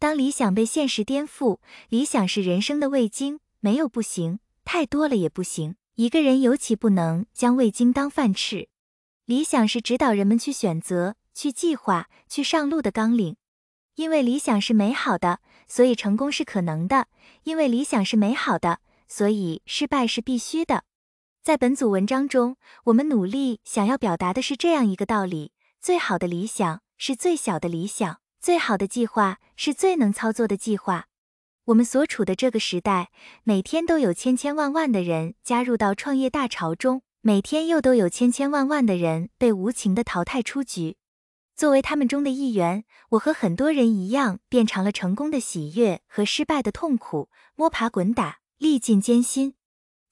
当理想被现实颠覆，理想是人生的味精，没有不行，太多了也不行。一个人尤其不能将味精当饭吃。理想是指导人们去选择、去计划、去上路的纲领。因为理想是美好的，所以成功是可能的；因为理想是美好的，所以失败是必须的。在本组文章中，我们努力想要表达的是这样一个道理：最好的理想是最小的理想。最好的计划是最能操作的计划。我们所处的这个时代，每天都有千千万万的人加入到创业大潮中，每天又都有千千万万的人被无情的淘汰出局。作为他们中的一员，我和很多人一样，变成了成功的喜悦和失败的痛苦，摸爬滚打，历尽艰辛。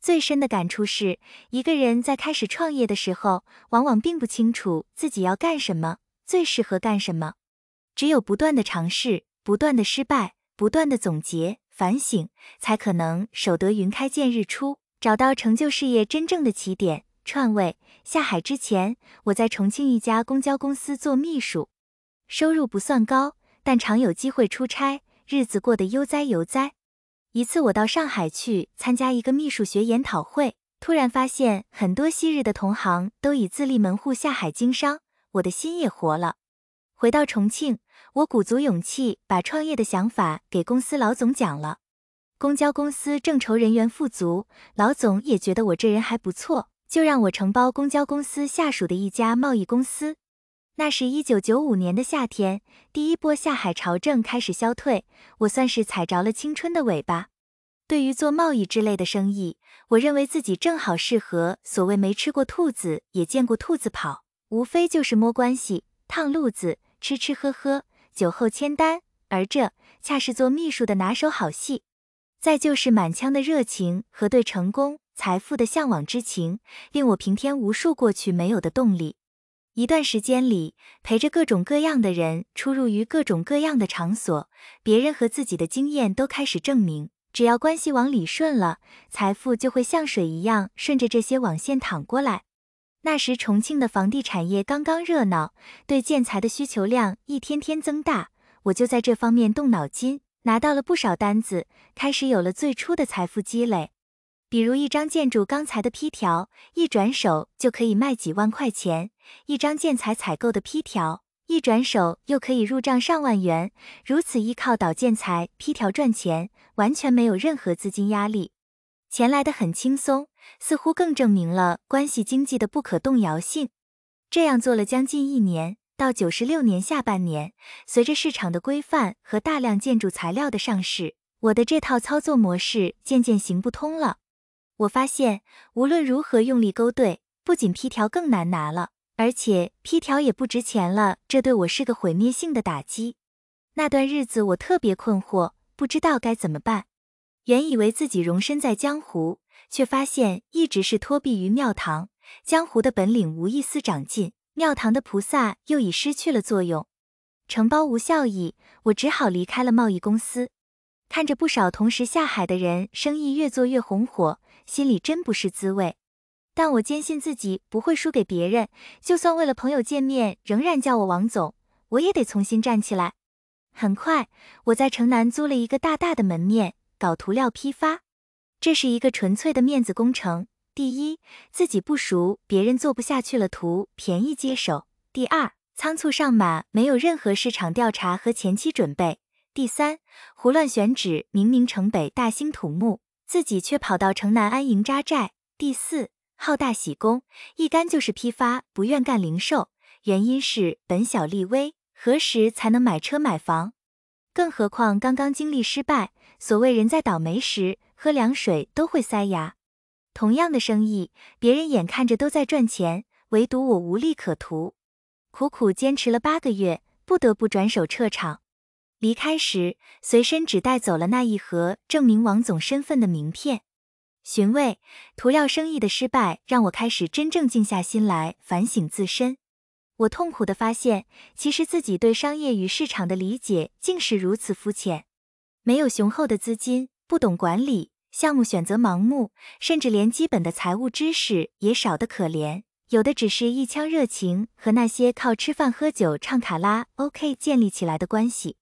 最深的感触是，一个人在开始创业的时候，往往并不清楚自己要干什么，最适合干什么。只有不断的尝试，不断的失败，不断的总结反省，才可能守得云开见日出，找到成就事业真正的起点。串位下海之前，我在重庆一家公交公司做秘书，收入不算高，但常有机会出差，日子过得悠哉悠哉。一次我到上海去参加一个秘书学研讨会，突然发现很多昔日的同行都已自立门户下海经商，我的心也活了。回到重庆。我鼓足勇气把创业的想法给公司老总讲了，公交公司正愁人员富足，老总也觉得我这人还不错，就让我承包公交公司下属的一家贸易公司。那是一九九五年的夏天，第一波下海潮正开始消退，我算是踩着了青春的尾巴。对于做贸易之类的生意，我认为自己正好适合。所谓没吃过兔子，也见过兔子跑，无非就是摸关系、趟路子、吃吃喝喝。酒后签单，而这恰是做秘书的拿手好戏。再就是满腔的热情和对成功、财富的向往之情，令我平添无数过去没有的动力。一段时间里，陪着各种各样的人出入于各种各样的场所，别人和自己的经验都开始证明，只要关系网理顺了，财富就会像水一样顺着这些网线淌过来。那时重庆的房地产业刚刚热闹，对建材的需求量一天天增大，我就在这方面动脑筋，拿到了不少单子，开始有了最初的财富积累。比如一张建筑钢材的批条，一转手就可以卖几万块钱；一张建材采购的批条，一转手又可以入账上万元。如此依靠倒建材批条赚钱，完全没有任何资金压力，钱来的很轻松。似乎更证明了关系经济的不可动摇性。这样做了将近一年，到九十六年下半年，随着市场的规范和大量建筑材料的上市，我的这套操作模式渐渐行不通了。我发现，无论如何用力勾兑，不仅批条更难拿了，而且批条也不值钱了。这对我是个毁灭性的打击。那段日子，我特别困惑，不知道该怎么办。原以为自己容身在江湖。却发现一直是托庇于庙堂，江湖的本领无一丝长进，庙堂的菩萨又已失去了作用，承包无效益，我只好离开了贸易公司。看着不少同时下海的人，生意越做越红火，心里真不是滋味。但我坚信自己不会输给别人，就算为了朋友见面，仍然叫我王总，我也得重新站起来。很快，我在城南租了一个大大的门面，搞涂料批发。这是一个纯粹的面子工程。第一，自己不熟，别人做不下去了，图便宜接手。第二，仓促上马，没有任何市场调查和前期准备。第三，胡乱选址，明明城北大兴土木，自己却跑到城南安营扎寨。第四，好大喜功，一干就是批发，不愿干零售。原因是本小利微，何时才能买车买房？更何况刚刚经历失败，所谓人在倒霉时。喝凉水都会塞牙，同样的生意，别人眼看着都在赚钱，唯独我无利可图，苦苦坚持了八个月，不得不转手撤场。离开时，随身只带走了那一盒证明王总身份的名片。寻味涂料生意的失败，让我开始真正静下心来反省自身。我痛苦地发现，其实自己对商业与市场的理解竟是如此肤浅，没有雄厚的资金。不懂管理，项目选择盲目，甚至连基本的财务知识也少得可怜，有的只是一腔热情和那些靠吃饭、喝酒、唱卡拉 OK 建立起来的关系。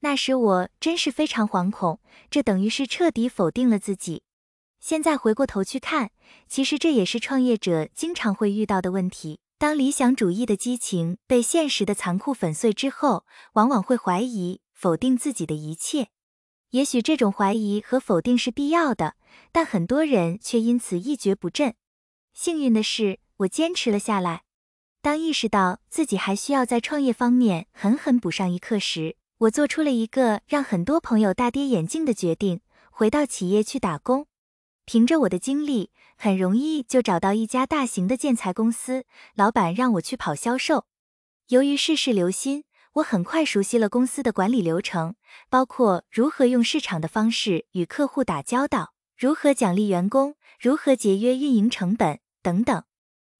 那时我真是非常惶恐，这等于是彻底否定了自己。现在回过头去看，其实这也是创业者经常会遇到的问题。当理想主义的激情被现实的残酷粉碎之后，往往会怀疑、否定自己的一切。也许这种怀疑和否定是必要的，但很多人却因此一蹶不振。幸运的是，我坚持了下来。当意识到自己还需要在创业方面狠狠补上一课时，我做出了一个让很多朋友大跌眼镜的决定：回到企业去打工。凭着我的经历，很容易就找到一家大型的建材公司，老板让我去跑销售。由于事事留心。我很快熟悉了公司的管理流程，包括如何用市场的方式与客户打交道，如何奖励员工，如何节约运营成本等等。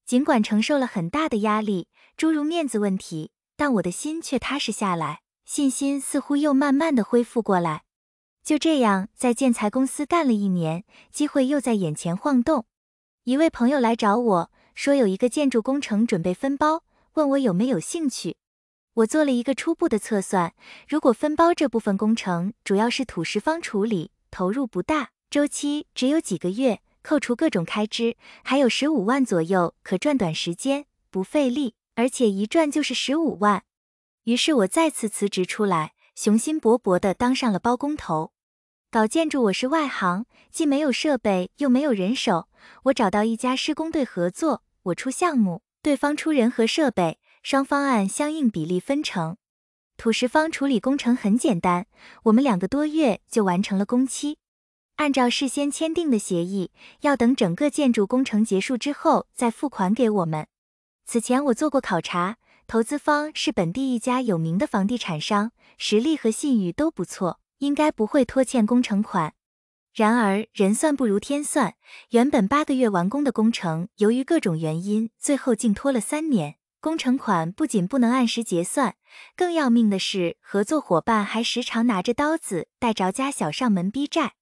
尽管承受了很大的压力，诸如面子问题，但我的心却踏实下来，信心似乎又慢慢的恢复过来。就这样，在建材公司干了一年，机会又在眼前晃动。一位朋友来找我说，有一个建筑工程准备分包，问我有没有兴趣。我做了一个初步的测算，如果分包这部分工程，主要是土石方处理，投入不大，周期只有几个月，扣除各种开支，还有十五万左右可赚。短时间不费力，而且一赚就是十五万。于是我再次辞职出来，雄心勃勃的当上了包工头，搞建筑我是外行，既没有设备，又没有人手，我找到一家施工队合作，我出项目，对方出人和设备。双方按相应比例分成。土石方处理工程很简单，我们两个多月就完成了工期。按照事先签订的协议，要等整个建筑工程结束之后再付款给我们。此前我做过考察，投资方是本地一家有名的房地产商，实力和信誉都不错，应该不会拖欠工程款。然而人算不如天算，原本八个月完工的工程，由于各种原因，最后竟拖了三年。工程款不仅不能按时结算，更要命的是，合作伙伴还时常拿着刀子带着家小上门逼债。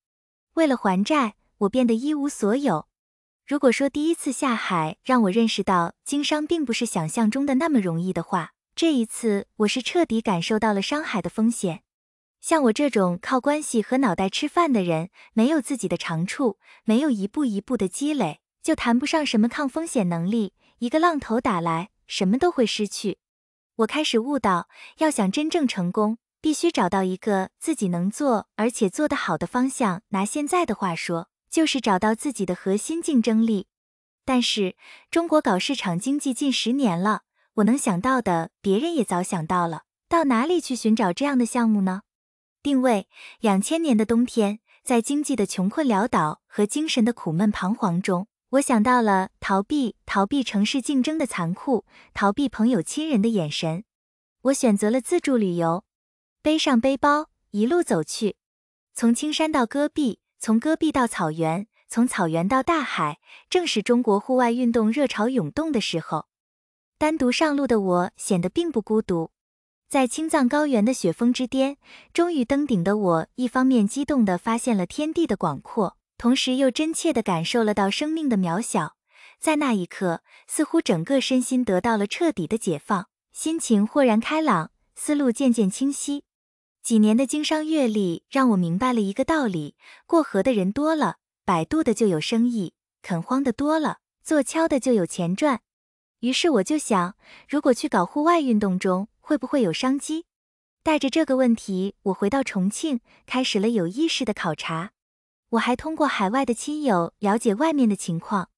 为了还债，我变得一无所有。如果说第一次下海让我认识到经商并不是想象中的那么容易的话，这一次我是彻底感受到了商海的风险。像我这种靠关系和脑袋吃饭的人，没有自己的长处，没有一步一步的积累，就谈不上什么抗风险能力。一个浪头打来。什么都会失去，我开始悟到，要想真正成功，必须找到一个自己能做而且做得好的方向。拿现在的话说，就是找到自己的核心竞争力。但是中国搞市场经济近十年了，我能想到的，别人也早想到了，到哪里去寻找这样的项目呢？定位：两千年的冬天，在经济的穷困潦倒和精神的苦闷彷徨中。我想到了逃避，逃避城市竞争的残酷，逃避朋友亲人的眼神。我选择了自助旅游，背上背包一路走去，从青山到戈壁，从戈壁到草原，从草原到大海。正是中国户外运动热潮涌动的时候，单独上路的我显得并不孤独。在青藏高原的雪峰之巅，终于登顶的我，一方面激动地发现了天地的广阔。同时又真切地感受了到生命的渺小，在那一刻，似乎整个身心得到了彻底的解放，心情豁然开朗，思路渐渐清晰。几年的经商阅历让我明白了一个道理：过河的人多了，摆渡的就有生意；垦荒的多了，做敲的就有钱赚。于是我就想，如果去搞户外运动中，会不会有商机？带着这个问题，我回到重庆，开始了有意识的考察。我还通过海外的亲友了解外面的情况，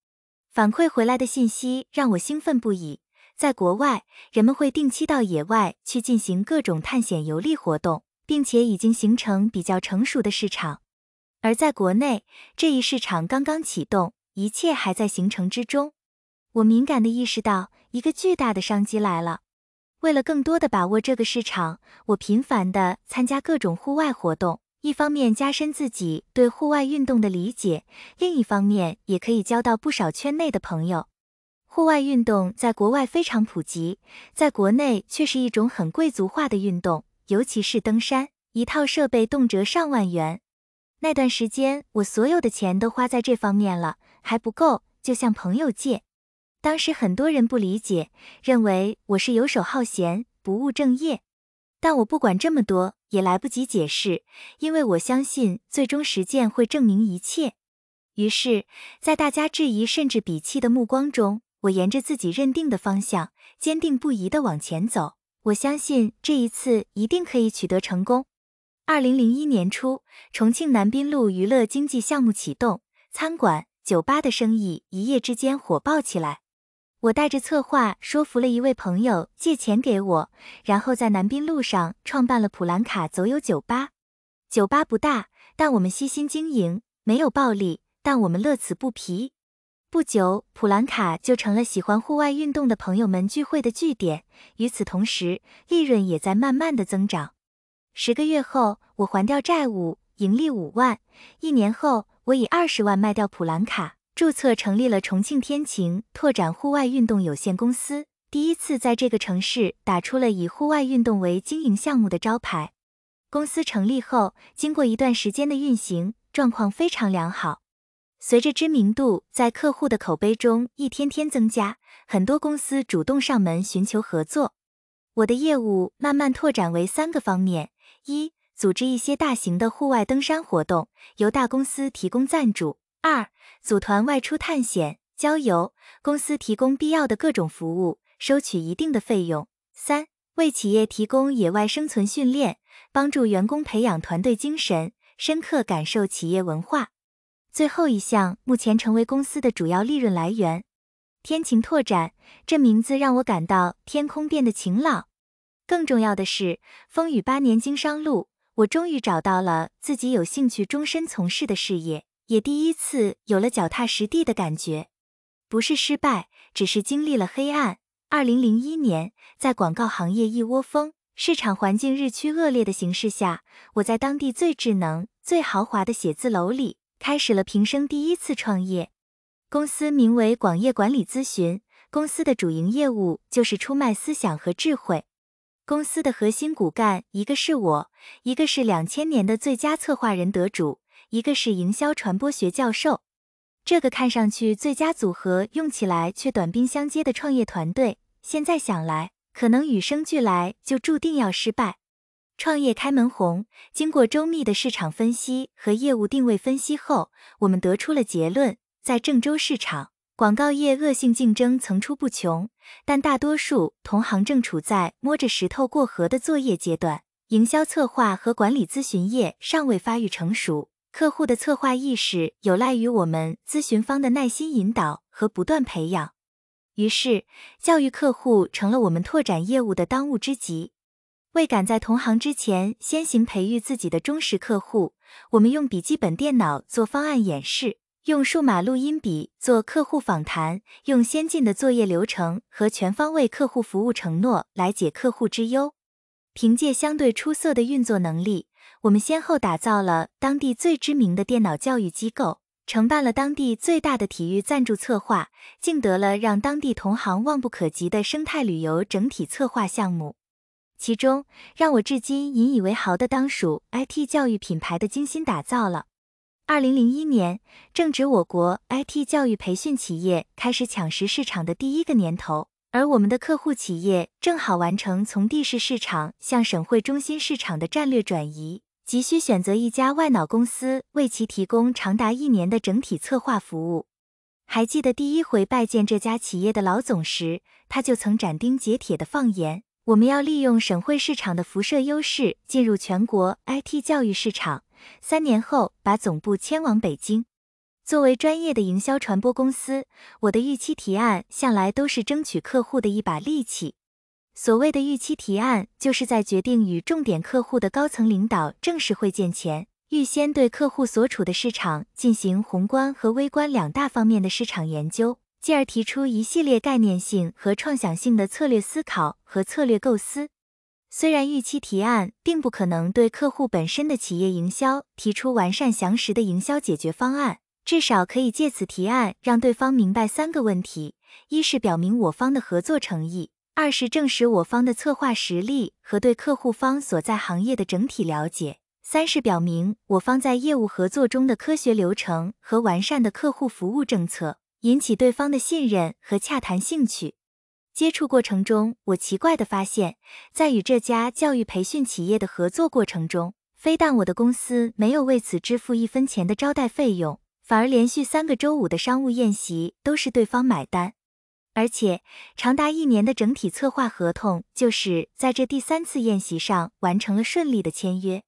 反馈回来的信息让我兴奋不已。在国外，人们会定期到野外去进行各种探险游历活动，并且已经形成比较成熟的市场；而在国内，这一市场刚刚启动，一切还在形成之中。我敏感地意识到，一个巨大的商机来了。为了更多地把握这个市场，我频繁地参加各种户外活动。一方面加深自己对户外运动的理解，另一方面也可以交到不少圈内的朋友。户外运动在国外非常普及，在国内却是一种很贵族化的运动，尤其是登山，一套设备动辄上万元。那段时间，我所有的钱都花在这方面了，还不够，就向朋友借。当时很多人不理解，认为我是游手好闲、不务正业。但我不管这么多，也来不及解释，因为我相信最终实践会证明一切。于是，在大家质疑甚至鄙弃的目光中，我沿着自己认定的方向，坚定不移地往前走。我相信这一次一定可以取得成功。二零零一年初，重庆南滨路娱乐经济项目启动，餐馆、酒吧的生意一夜之间火爆起来。我带着策划说服了一位朋友借钱给我，然后在南滨路上创办了普兰卡走友酒吧。酒吧不大，但我们悉心经营，没有暴利，但我们乐此不疲。不久，普兰卡就成了喜欢户外运动的朋友们聚会的据点。与此同时，利润也在慢慢的增长。十个月后，我还掉债务，盈利五万。一年后，我以二十万卖掉普兰卡。注册成立了重庆天晴拓展户外运动有限公司，第一次在这个城市打出了以户外运动为经营项目的招牌。公司成立后，经过一段时间的运行，状况非常良好。随着知名度在客户的口碑中一天天增加，很多公司主动上门寻求合作。我的业务慢慢拓展为三个方面：一、组织一些大型的户外登山活动，由大公司提供赞助。二、组团外出探险、郊游，公司提供必要的各种服务，收取一定的费用。三、为企业提供野外生存训练，帮助员工培养团队精神，深刻感受企业文化。最后一项目前成为公司的主要利润来源。天晴拓展，这名字让我感到天空变得晴朗。更重要的是，风雨八年经商路，我终于找到了自己有兴趣、终身从事的事业。也第一次有了脚踏实地的感觉，不是失败，只是经历了黑暗。二零零一年，在广告行业一窝蜂、市场环境日趋恶劣的形势下，我在当地最智能、最豪华的写字楼里，开始了平生第一次创业。公司名为广业管理咨询，公司的主营业务就是出卖思想和智慧。公司的核心骨干，一个是我，一个是两千年的最佳策划人得主。一个是营销传播学教授，这个看上去最佳组合，用起来却短兵相接的创业团队，现在想来，可能与生俱来就注定要失败。创业开门红，经过周密的市场分析和业务定位分析后，我们得出了结论：在郑州市场，广告业恶性竞争层出不穷，但大多数同行正处在摸着石头过河的作业阶段，营销策划和管理咨询业尚未发育成熟。客户的策划意识有赖于我们咨询方的耐心引导和不断培养，于是教育客户成了我们拓展业务的当务之急。为赶在同行之前先行培育自己的忠实客户，我们用笔记本电脑做方案演示，用数码录音笔做客户访谈，用先进的作业流程和全方位客户服务承诺来解客户之忧。凭借相对出色的运作能力。我们先后打造了当地最知名的电脑教育机构，承办了当地最大的体育赞助策划，竞得了让当地同行望不可及的生态旅游整体策划项目。其中，让我至今引以为豪的，当属 IT 教育品牌的精心打造了。二零零一年，正值我国 IT 教育培训企业开始抢食市场的第一个年头，而我们的客户企业正好完成从地市市场向省会中心市场的战略转移。急需选择一家外脑公司为其提供长达一年的整体策划服务。还记得第一回拜见这家企业的老总时，他就曾斩钉截铁地放言：“我们要利用省会市场的辐射优势，进入全国 IT 教育市场。三年后把总部迁往北京。”作为专业的营销传播公司，我的预期提案向来都是争取客户的一把利器。所谓的预期提案，就是在决定与重点客户的高层领导正式会见前，预先对客户所处的市场进行宏观和微观两大方面的市场研究，继而提出一系列概念性和创想性的策略思考和策略构思。虽然预期提案并不可能对客户本身的企业营销提出完善详实的营销解决方案，至少可以借此提案让对方明白三个问题：一是表明我方的合作诚意。二是证实我方的策划实力和对客户方所在行业的整体了解；三是表明我方在业务合作中的科学流程和完善的客户服务政策，引起对方的信任和洽谈兴趣。接触过程中，我奇怪地发现，在与这家教育培训企业的合作过程中，非但我的公司没有为此支付一分钱的招待费用，反而连续三个周五的商务宴席都是对方买单。而且长达一年的整体策划合同，就是在这第三次宴席上完成了顺利的签约。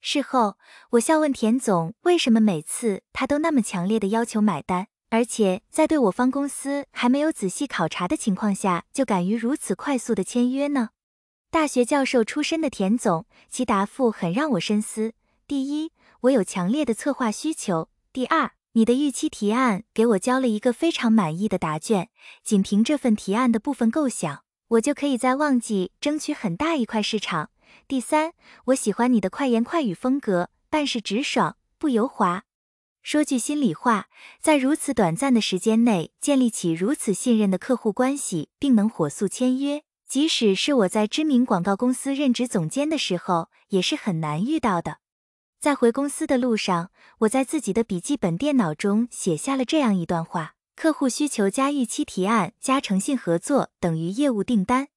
事后，我笑问田总：“为什么每次他都那么强烈的要求买单，而且在对我方公司还没有仔细考察的情况下，就敢于如此快速的签约呢？”大学教授出身的田总，其答复很让我深思。第一，我有强烈的策划需求；第二，你的预期提案给我交了一个非常满意的答卷。仅凭这份提案的部分构想，我就可以在旺季争取很大一块市场。第三，我喜欢你的快言快语风格，办事直爽，不油滑。说句心里话，在如此短暂的时间内建立起如此信任的客户关系，并能火速签约，即使是我在知名广告公司任职总监的时候，也是很难遇到的。在回公司的路上，我在自己的笔记本电脑中写下了这样一段话：客户需求加预期提案加诚信合作等于业务订单。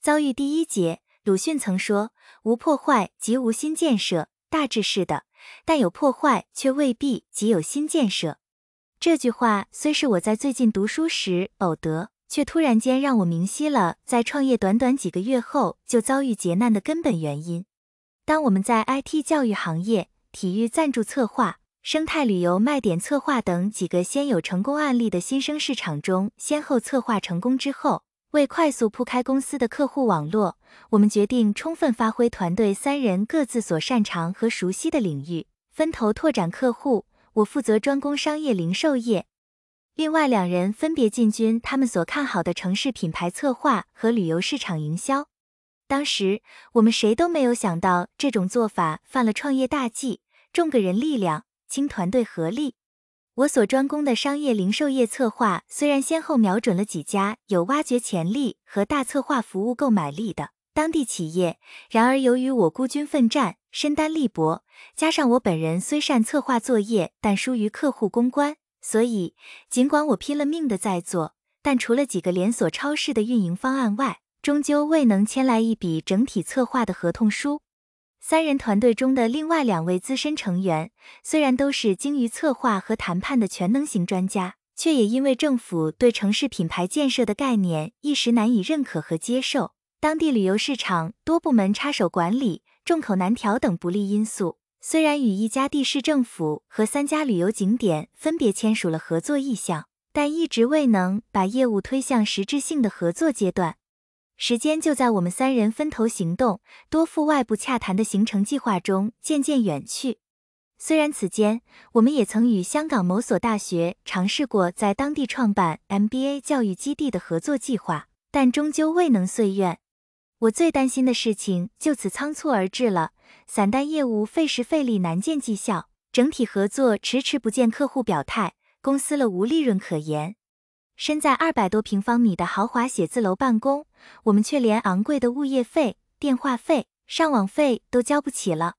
遭遇第一节，鲁迅曾说：“无破坏即无新建设，大致是的；但有破坏却未必即有新建设。”这句话虽是我在最近读书时偶得，却突然间让我明晰了在创业短短几个月后就遭遇劫难的根本原因。当我们在 IT 教育行业、体育赞助策划、生态旅游卖点策划等几个先有成功案例的新生市场中先后策划成功之后，为快速铺开公司的客户网络，我们决定充分发挥团队三人各自所擅长和熟悉的领域，分头拓展客户。我负责专攻商业零售业，另外两人分别进军他们所看好的城市品牌策划和旅游市场营销。当时我们谁都没有想到，这种做法犯了创业大忌，重个人力量，轻团队合力。我所专攻的商业零售业策划，虽然先后瞄准了几家有挖掘潜力和大策划服务购买力的当地企业，然而由于我孤军奋战，身单力薄，加上我本人虽善策划作业，但疏于客户公关，所以尽管我拼了命的在做，但除了几个连锁超市的运营方案外，终究未能签来一笔整体策划的合同书。三人团队中的另外两位资深成员，虽然都是精于策划和谈判的全能型专家，却也因为政府对城市品牌建设的概念一时难以认可和接受，当地旅游市场多部门插手管理、众口难调等不利因素，虽然与一家地市政府和三家旅游景点分别签署了合作意向，但一直未能把业务推向实质性的合作阶段。时间就在我们三人分头行动、多赴外部洽谈的行程计划中渐渐远去。虽然此间我们也曾与香港某所大学尝试过在当地创办 MBA 教育基地的合作计划，但终究未能遂愿。我最担心的事情就此仓促而至了。散单业务费时费力，难见绩效；整体合作迟迟不见客户表态，公司了无利润可言。身在二百多平方米的豪华写字楼办公，我们却连昂贵的物业费、电话费、上网费都交不起了。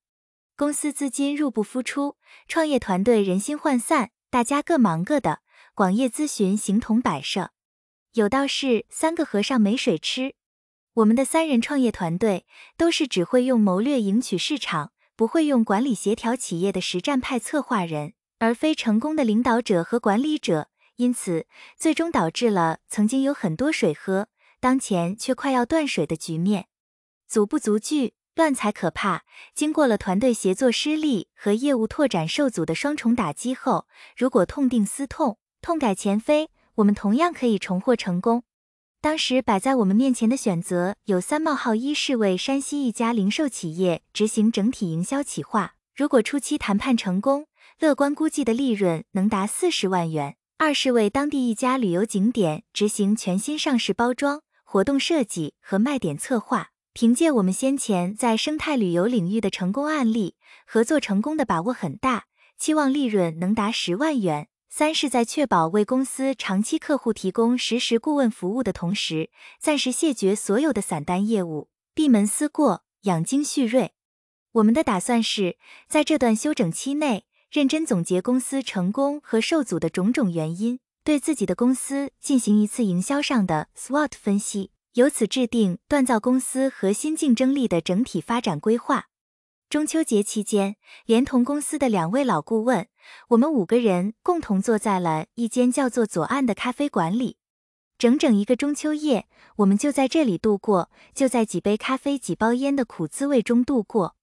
公司资金入不敷出，创业团队人心涣散，大家各忙各的，广业咨询形同摆设。有道是三个和尚没水吃，我们的三人创业团队都是只会用谋略赢取市场，不会用管理协调企业的实战派策划人，而非成功的领导者和管理者。因此，最终导致了曾经有很多水喝，当前却快要断水的局面。足不足惧，乱才可怕。经过了团队协作失利和业务拓展受阻的双重打击后，如果痛定思痛，痛改前非，我们同样可以重获成功。当时摆在我们面前的选择有三：冒号一是为山西一家零售企业执行整体营销企划，如果初期谈判成功，乐观估计的利润能达四十万元。二是为当地一家旅游景点执行全新上市包装、活动设计和卖点策划，凭借我们先前在生态旅游领域的成功案例，合作成功的把握很大，期望利润能达十万元。三是，在确保为公司长期客户提供实时顾问服务的同时，暂时谢绝所有的散单业务，闭门思过，养精蓄锐。我们的打算是在这段休整期内。认真总结公司成功和受阻的种种原因，对自己的公司进行一次营销上的 SWOT 分析，由此制定锻造公司核心竞争力的整体发展规划。中秋节期间，连同公司的两位老顾问，我们五个人共同坐在了一间叫做“左岸”的咖啡馆里，整整一个中秋夜，我们就在这里度过，就在几杯咖啡、几包烟的苦滋味中度过。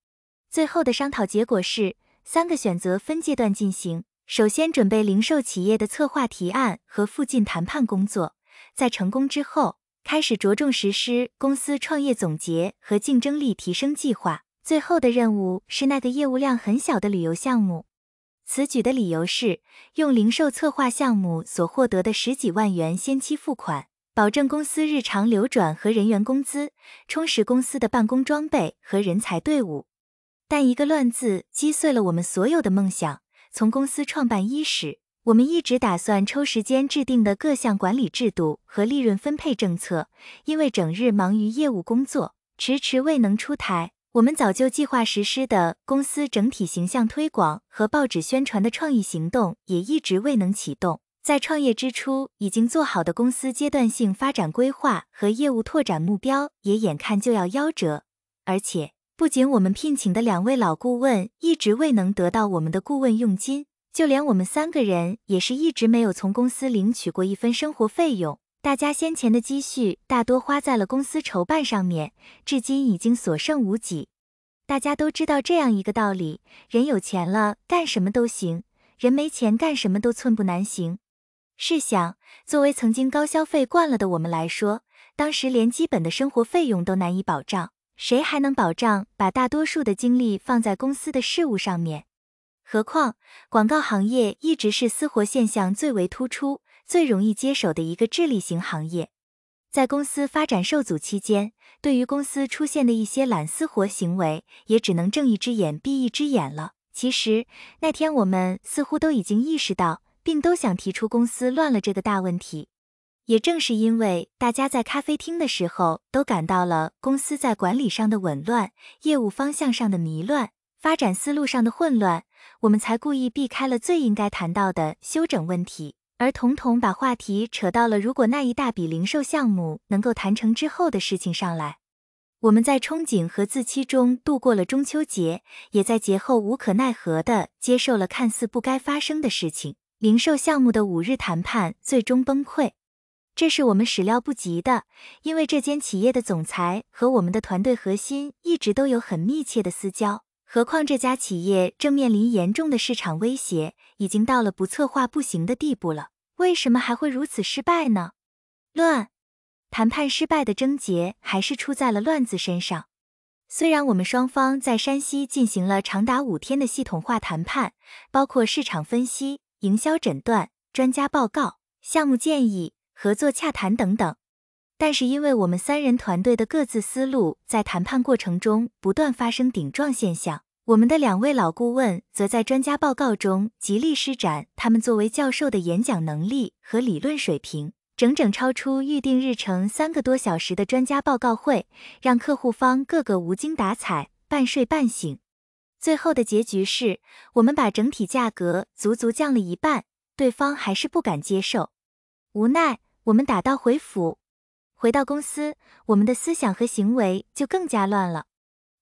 最后的商讨结果是。三个选择分阶段进行，首先准备零售企业的策划提案和附近谈判工作，在成功之后开始着重实施公司创业总结和竞争力提升计划。最后的任务是那个业务量很小的旅游项目。此举的理由是用零售策划项目所获得的十几万元先期付款，保证公司日常流转和人员工资，充实公司的办公装备和人才队伍。但一个“乱”字击碎了我们所有的梦想。从公司创办伊始，我们一直打算抽时间制定的各项管理制度和利润分配政策，因为整日忙于业务工作，迟迟未能出台。我们早就计划实施的公司整体形象推广和报纸宣传的创意行动也一直未能启动。在创业之初已经做好的公司阶段性发展规划和业务拓展目标，也眼看就要夭折，而且。不仅我们聘请的两位老顾问一直未能得到我们的顾问佣金，就连我们三个人也是一直没有从公司领取过一分生活费用。大家先前的积蓄大多花在了公司筹办上面，至今已经所剩无几。大家都知道这样一个道理：人有钱了干什么都行，人没钱干什么都寸步难行。试想，作为曾经高消费惯了的我们来说，当时连基本的生活费用都难以保障。谁还能保障把大多数的精力放在公司的事务上面？何况广告行业一直是私活现象最为突出、最容易接手的一个智力型行业。在公司发展受阻期间，对于公司出现的一些懒私活行为，也只能睁一只眼闭一只眼了。其实那天我们似乎都已经意识到，并都想提出公司乱了这个大问题。也正是因为大家在咖啡厅的时候都感到了公司在管理上的紊乱、业务方向上的迷乱、发展思路上的混乱，我们才故意避开了最应该谈到的修整问题，而统统把话题扯到了如果那一大笔零售项目能够谈成之后的事情上来。我们在憧憬和自欺中度过了中秋节，也在节后无可奈何地接受了看似不该发生的事情——零售项目的五日谈判最终崩溃。这是我们始料不及的，因为这间企业的总裁和我们的团队核心一直都有很密切的私交。何况这家企业正面临严重的市场威胁，已经到了不策划不行的地步了。为什么还会如此失败呢？乱谈判失败的症结还是出在了“乱”字身上。虽然我们双方在山西进行了长达五天的系统化谈判，包括市场分析、营销诊断、专家报告、项目建议。合作、洽谈等等，但是因为我们三人团队的各自思路在谈判过程中不断发生顶撞现象，我们的两位老顾问则在专家报告中极力施展他们作为教授的演讲能力和理论水平，整整超出预定日程三个多小时的专家报告会让客户方个个无精打采、半睡半醒。最后的结局是，我们把整体价格足足降了一半，对方还是不敢接受。无奈，我们打道回府。回到公司，我们的思想和行为就更加乱了，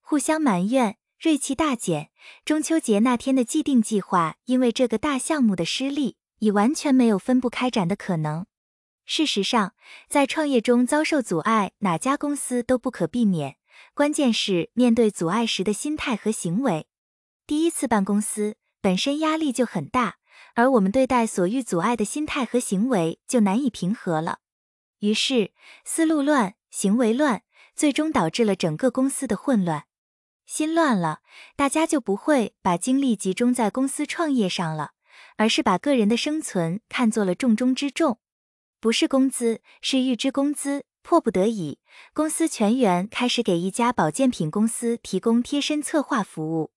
互相埋怨，锐气大减。中秋节那天的既定计划，因为这个大项目的失利，已完全没有分步开展的可能。事实上，在创业中遭受阻碍，哪家公司都不可避免。关键是面对阻碍时的心态和行为。第一次办公司，本身压力就很大。而我们对待所遇阻碍的心态和行为就难以平和了，于是思路乱，行为乱，最终导致了整个公司的混乱。心乱了，大家就不会把精力集中在公司创业上了，而是把个人的生存看作了重中之重，不是工资，是预支工资。迫不得已，公司全员开始给一家保健品公司提供贴身策划服务。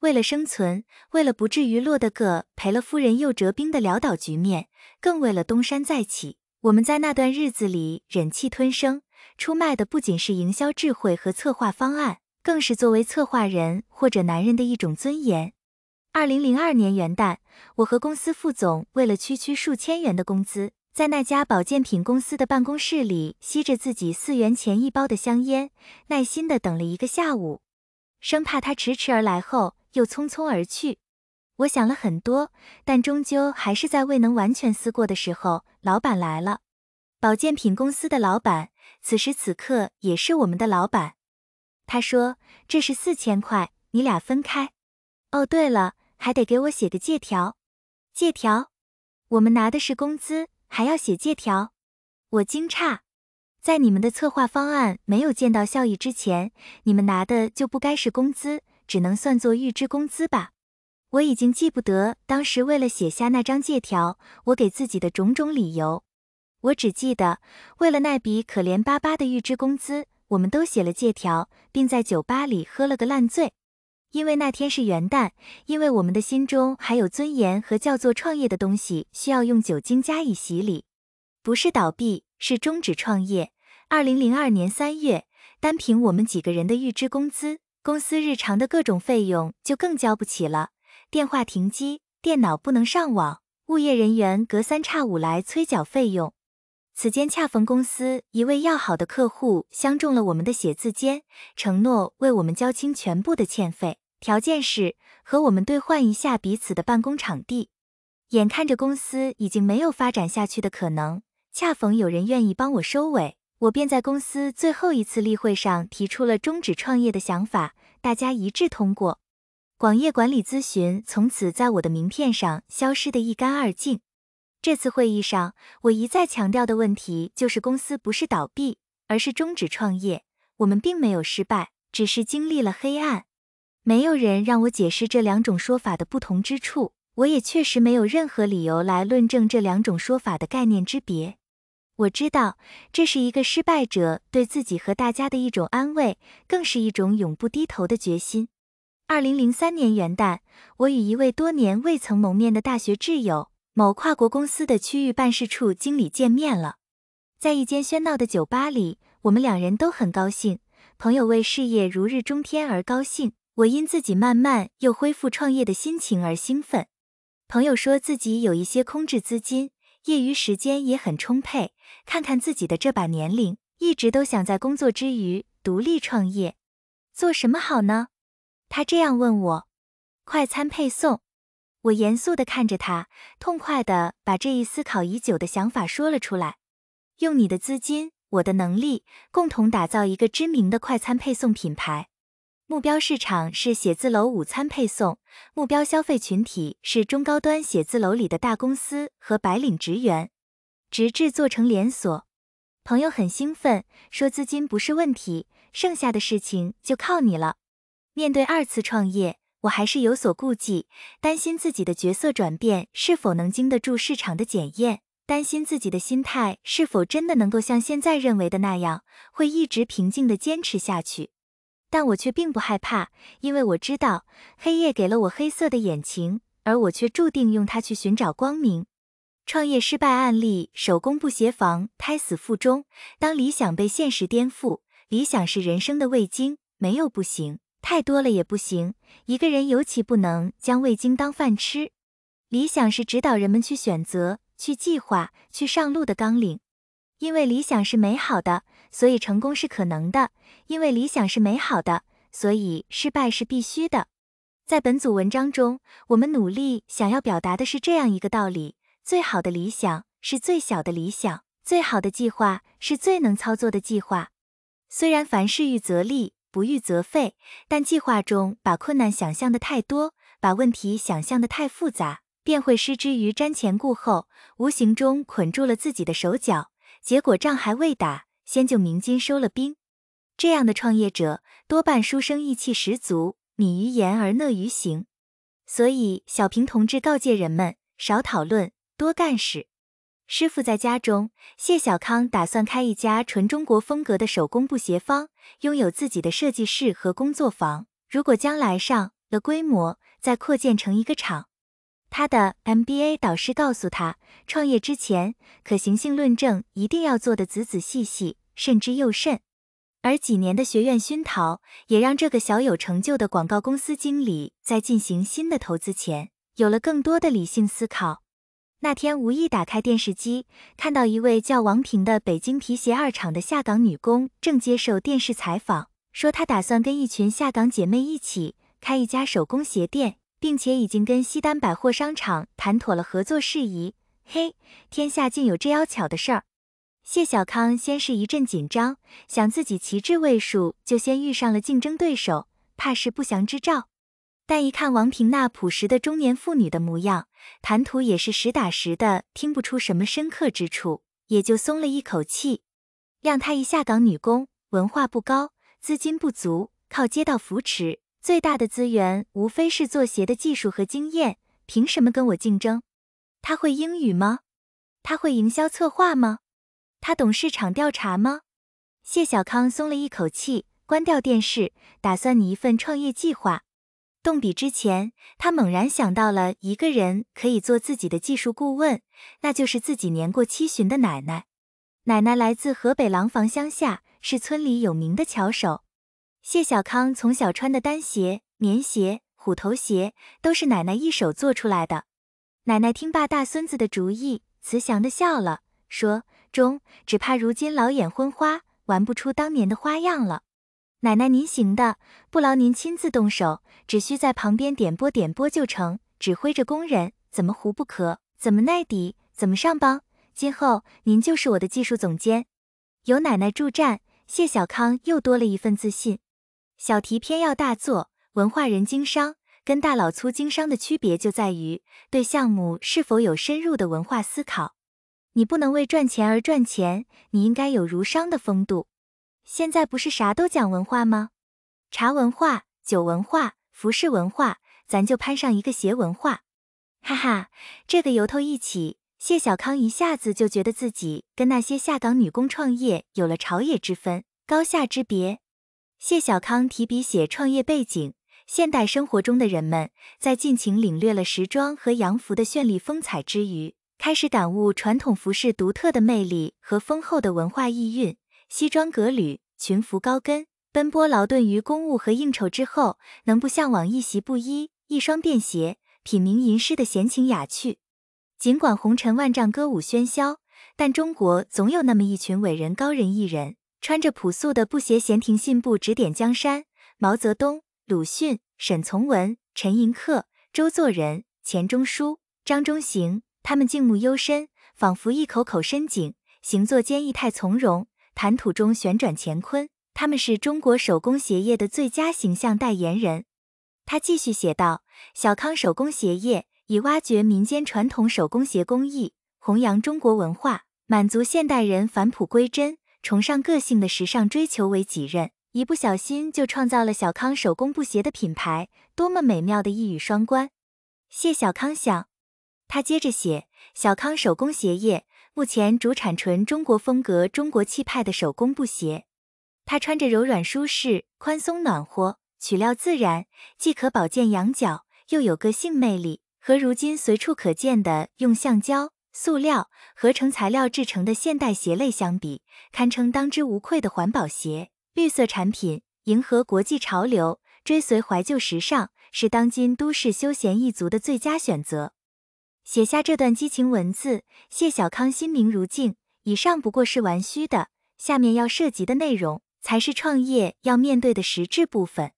为了生存，为了不至于落得个赔了夫人又折兵的潦倒局面，更为了东山再起，我们在那段日子里忍气吞声，出卖的不仅是营销智慧和策划方案，更是作为策划人或者男人的一种尊严。二零零二年元旦，我和公司副总为了区区数千元的工资，在那家保健品公司的办公室里吸着自己四元钱一包的香烟，耐心的等了一个下午，生怕他迟迟而来后。又匆匆而去。我想了很多，但终究还是在未能完全思过的时候，老板来了。保健品公司的老板，此时此刻也是我们的老板。他说：“这是四千块，你俩分开。哦，对了，还得给我写个借条。借条？我们拿的是工资，还要写借条？”我惊诧，在你们的策划方案没有见到效益之前，你们拿的就不该是工资。只能算作预支工资吧。我已经记不得当时为了写下那张借条，我给自己的种种理由。我只记得，为了那笔可怜巴巴的预支工资，我们都写了借条，并在酒吧里喝了个烂醉。因为那天是元旦，因为我们的心中还有尊严和叫做创业的东西，需要用酒精加以洗礼。不是倒闭，是终止创业。二零零二年三月，单凭我们几个人的预支工资。公司日常的各种费用就更交不起了，电话停机，电脑不能上网，物业人员隔三差五来催缴费用。此间恰逢公司一位要好的客户相中了我们的写字间，承诺为我们交清全部的欠费，条件是和我们兑换一下彼此的办公场地。眼看着公司已经没有发展下去的可能，恰逢有人愿意帮我收尾。我便在公司最后一次例会上提出了终止创业的想法，大家一致通过。广业管理咨询从此在我的名片上消失得一干二净。这次会议上，我一再强调的问题就是公司不是倒闭，而是终止创业。我们并没有失败，只是经历了黑暗。没有人让我解释这两种说法的不同之处，我也确实没有任何理由来论证这两种说法的概念之别。我知道，这是一个失败者对自己和大家的一种安慰，更是一种永不低头的决心。二零零三年元旦，我与一位多年未曾谋面的大学挚友，某跨国公司的区域办事处经理见面了，在一间喧闹的酒吧里，我们两人都很高兴。朋友为事业如日中天而高兴，我因自己慢慢又恢复创业的心情而兴奋。朋友说自己有一些空置资金。业余时间也很充沛，看看自己的这把年龄，一直都想在工作之余独立创业，做什么好呢？他这样问我。快餐配送。我严肃的看着他，痛快的把这一思考已久的想法说了出来。用你的资金，我的能力，共同打造一个知名的快餐配送品牌。目标市场是写字楼午餐配送，目标消费群体是中高端写字楼里的大公司和白领职员，直至做成连锁。朋友很兴奋，说资金不是问题，剩下的事情就靠你了。面对二次创业，我还是有所顾忌，担心自己的角色转变是否能经得住市场的检验，担心自己的心态是否真的能够像现在认为的那样，会一直平静的坚持下去。但我却并不害怕，因为我知道黑夜给了我黑色的眼睛，而我却注定用它去寻找光明。创业失败案例：手工布鞋房胎死腹中。当理想被现实颠覆，理想是人生的味精，没有不行，太多了也不行。一个人尤其不能将味精当饭吃。理想是指导人们去选择、去计划、去上路的纲领，因为理想是美好的。所以成功是可能的，因为理想是美好的，所以失败是必须的。在本组文章中，我们努力想要表达的是这样一个道理：最好的理想是最小的理想，最好的计划是最能操作的计划。虽然凡事预则立，不预则废，但计划中把困难想象的太多，把问题想象的太复杂，便会失之于瞻前顾后，无形中捆住了自己的手脚，结果仗还未打。先就明金收了兵，这样的创业者多半书生意气十足，敏于言而讷于行，所以小平同志告诫人们少讨论，多干事。师傅在家中，谢小康打算开一家纯中国风格的手工布鞋坊，拥有自己的设计室和工作房。如果将来上了规模，再扩建成一个厂。他的 MBA 导师告诉他，创业之前可行性论证一定要做的仔仔细细、慎之又慎。而几年的学院熏陶，也让这个小有成就的广告公司经理在进行新的投资前，有了更多的理性思考。那天无意打开电视机，看到一位叫王平的北京皮鞋二厂的下岗女工，正接受电视采访，说她打算跟一群下岗姐妹一起开一家手工鞋店。并且已经跟西单百货商场谈妥了合作事宜。嘿，天下竟有这妖巧的事儿！谢小康先是一阵紧张，想自己旗帜未数就先遇上了竞争对手，怕是不祥之兆。但一看王平那朴实的中年妇女的模样，谈吐也是实打实的，听不出什么深刻之处，也就松了一口气。谅他一下岗女工，文化不高，资金不足，靠街道扶持。最大的资源无非是做鞋的技术和经验，凭什么跟我竞争？他会英语吗？他会营销策划吗？他懂市场调查吗？谢小康松了一口气，关掉电视，打算拟一份创业计划。动笔之前，他猛然想到了一个人可以做自己的技术顾问，那就是自己年过七旬的奶奶。奶奶来自河北廊坊乡下，是村里有名的巧手。谢小康从小穿的单鞋、棉鞋、虎头鞋，都是奶奶一手做出来的。奶奶听罢大孙子的主意，慈祥的笑了，说：“中，只怕如今老眼昏花，玩不出当年的花样了。”奶奶您行的，不劳您亲自动手，只需在旁边点拨点拨就成，指挥着工人怎么糊不可，怎么耐底，怎么上帮。今后您就是我的技术总监，有奶奶助战，谢小康又多了一份自信。小题偏要大做，文化人经商跟大老粗经商的区别就在于对项目是否有深入的文化思考。你不能为赚钱而赚钱，你应该有儒商的风度。现在不是啥都讲文化吗？茶文化、酒文化、服饰文化，咱就攀上一个鞋文化。哈哈，这个由头一起，谢小康一下子就觉得自己跟那些下岗女工创业有了朝野之分、高下之别。谢小康提笔写创业背景。现代生活中的人们，在尽情领略了时装和洋服的绚丽风采之余，开始感悟传统服饰独特的魅力和丰厚的文化意蕴。西装革履、裙服高跟，奔波劳顿于公务和应酬之后，能不向往一袭布衣、一双便鞋，品茗吟诗的闲情雅趣？尽管红尘万丈、歌舞喧嚣，但中国总有那么一群伟人、高人、艺人。穿着朴素的布鞋，闲庭信步，指点江山。毛泽东、鲁迅、沈从文、陈寅恪、周作人、钱钟书、张中行，他们静穆幽深，仿佛一口口深井。行坐间意态从容，谈吐中旋转乾坤。他们是中国手工鞋业的最佳形象代言人。他继续写道：“小康手工鞋业以挖掘民间传统手工鞋工艺，弘扬中国文化，满足现代人返璞归真。”崇尚个性的时尚追求为己任，一不小心就创造了小康手工布鞋的品牌，多么美妙的一语双关！谢小康想，他接着写：小康手工鞋业目前主产纯中国风格、中国气派的手工布鞋，它穿着柔软舒适、宽松暖和，取料自然，既可保健养脚，又有个性魅力，和如今随处可见的用橡胶。塑料合成材料制成的现代鞋类相比，堪称当之无愧的环保鞋、绿色产品，迎合国际潮流，追随怀旧时尚，是当今都市休闲一族的最佳选择。写下这段激情文字，谢小康心明如镜。以上不过是玩虚的，下面要涉及的内容才是创业要面对的实质部分，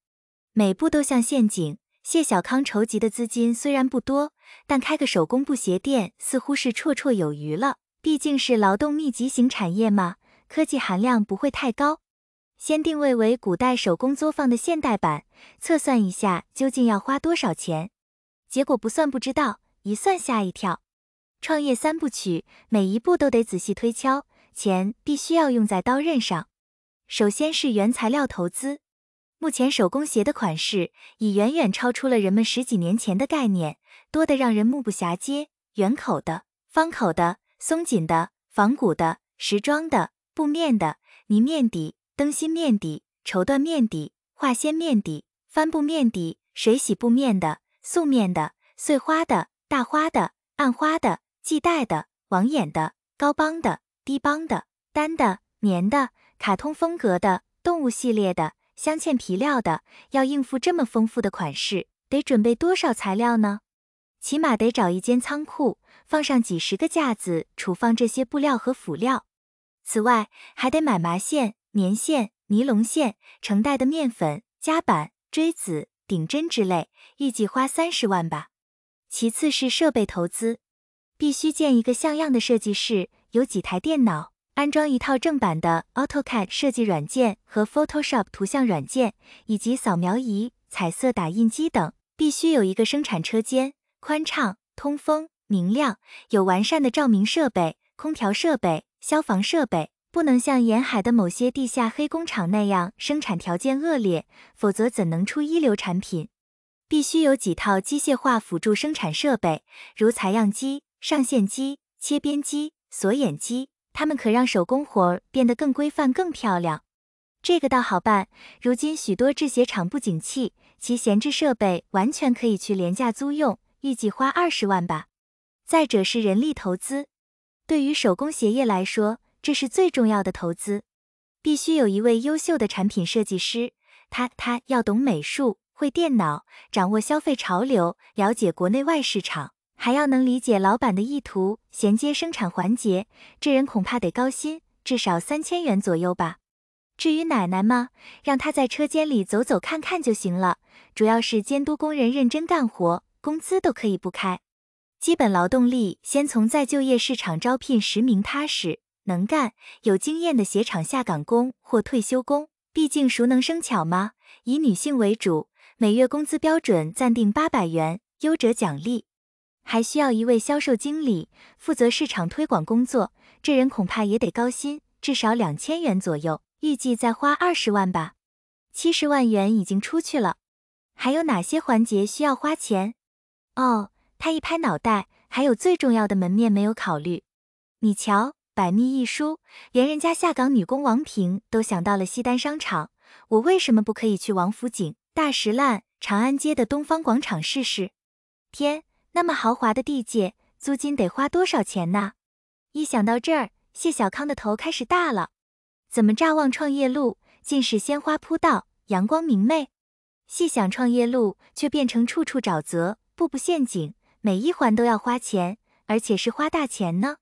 每步都像陷阱。谢小康筹集的资金虽然不多，但开个手工布鞋店似乎是绰绰有余了。毕竟是劳动密集型产业嘛，科技含量不会太高。先定位为古代手工作坊的现代版，测算一下究竟要花多少钱。结果不算不知道，一算吓一跳。创业三部曲，每一步都得仔细推敲，钱必须要用在刀刃上。首先是原材料投资。目前手工鞋的款式已远远超出了人们十几年前的概念，多的让人目不暇接：圆口的、方口的、松紧的、仿古的、时装的、布面的、泥面底、灯芯面底、绸缎面底、化纤面底、帆布面底、水洗布面的、素面的、碎花的、大花的、暗花的、系带的、网眼的、高帮的、低帮的、单的、棉的、卡通风格的、动物系列的。镶嵌皮料的，要应付这么丰富的款式，得准备多少材料呢？起码得找一间仓库，放上几十个架子储放这些布料和辅料。此外，还得买麻线、棉线、尼龙线、成袋的面粉、夹板、锥子、顶针之类，预计花三十万吧。其次是设备投资，必须建一个像样的设计室，有几台电脑。安装一套正版的 AutoCAD 设计软件和 Photoshop 图像软件，以及扫描仪、彩色打印机等。必须有一个生产车间，宽敞、通风、明亮，有完善的照明设备、空调设备、消防设备，不能像沿海的某些地下黑工厂那样生产条件恶劣，否则怎能出一流产品？必须有几套机械化辅助生产设备，如裁样机、上线机、切边机、锁眼机。他们可让手工活儿变得更规范、更漂亮。这个倒好办，如今许多制鞋厂不景气，其闲置设备完全可以去廉价租用，预计花二十万吧。再者是人力投资，对于手工鞋业来说，这是最重要的投资，必须有一位优秀的产品设计师，他他要懂美术、会电脑、掌握消费潮流、了解国内外市场。还要能理解老板的意图，衔接生产环节，这人恐怕得高薪，至少三千元左右吧。至于奶奶嘛，让她在车间里走走看看就行了，主要是监督工人认真干活，工资都可以不开。基本劳动力先从再就业市场招聘十名踏实、能干、有经验的鞋厂下岗工或退休工，毕竟熟能生巧嘛。以女性为主，每月工资标准暂定八百元，优者奖励。还需要一位销售经理负责市场推广工作，这人恐怕也得高薪，至少两千元左右。预计再花二十万吧，七十万元已经出去了。还有哪些环节需要花钱？哦，他一拍脑袋，还有最重要的门面没有考虑。你瞧，百密一疏，连人家下岗女工王平都想到了西单商场，我为什么不可以去王府井、大石烂、长安街的东方广场试试？天！那么豪华的地界，租金得花多少钱呢？一想到这儿，谢小康的头开始大了。怎么乍望创业路，尽是鲜花铺道，阳光明媚；细想创业路，却变成处处沼泽，步步陷阱，每一环都要花钱，而且是花大钱呢？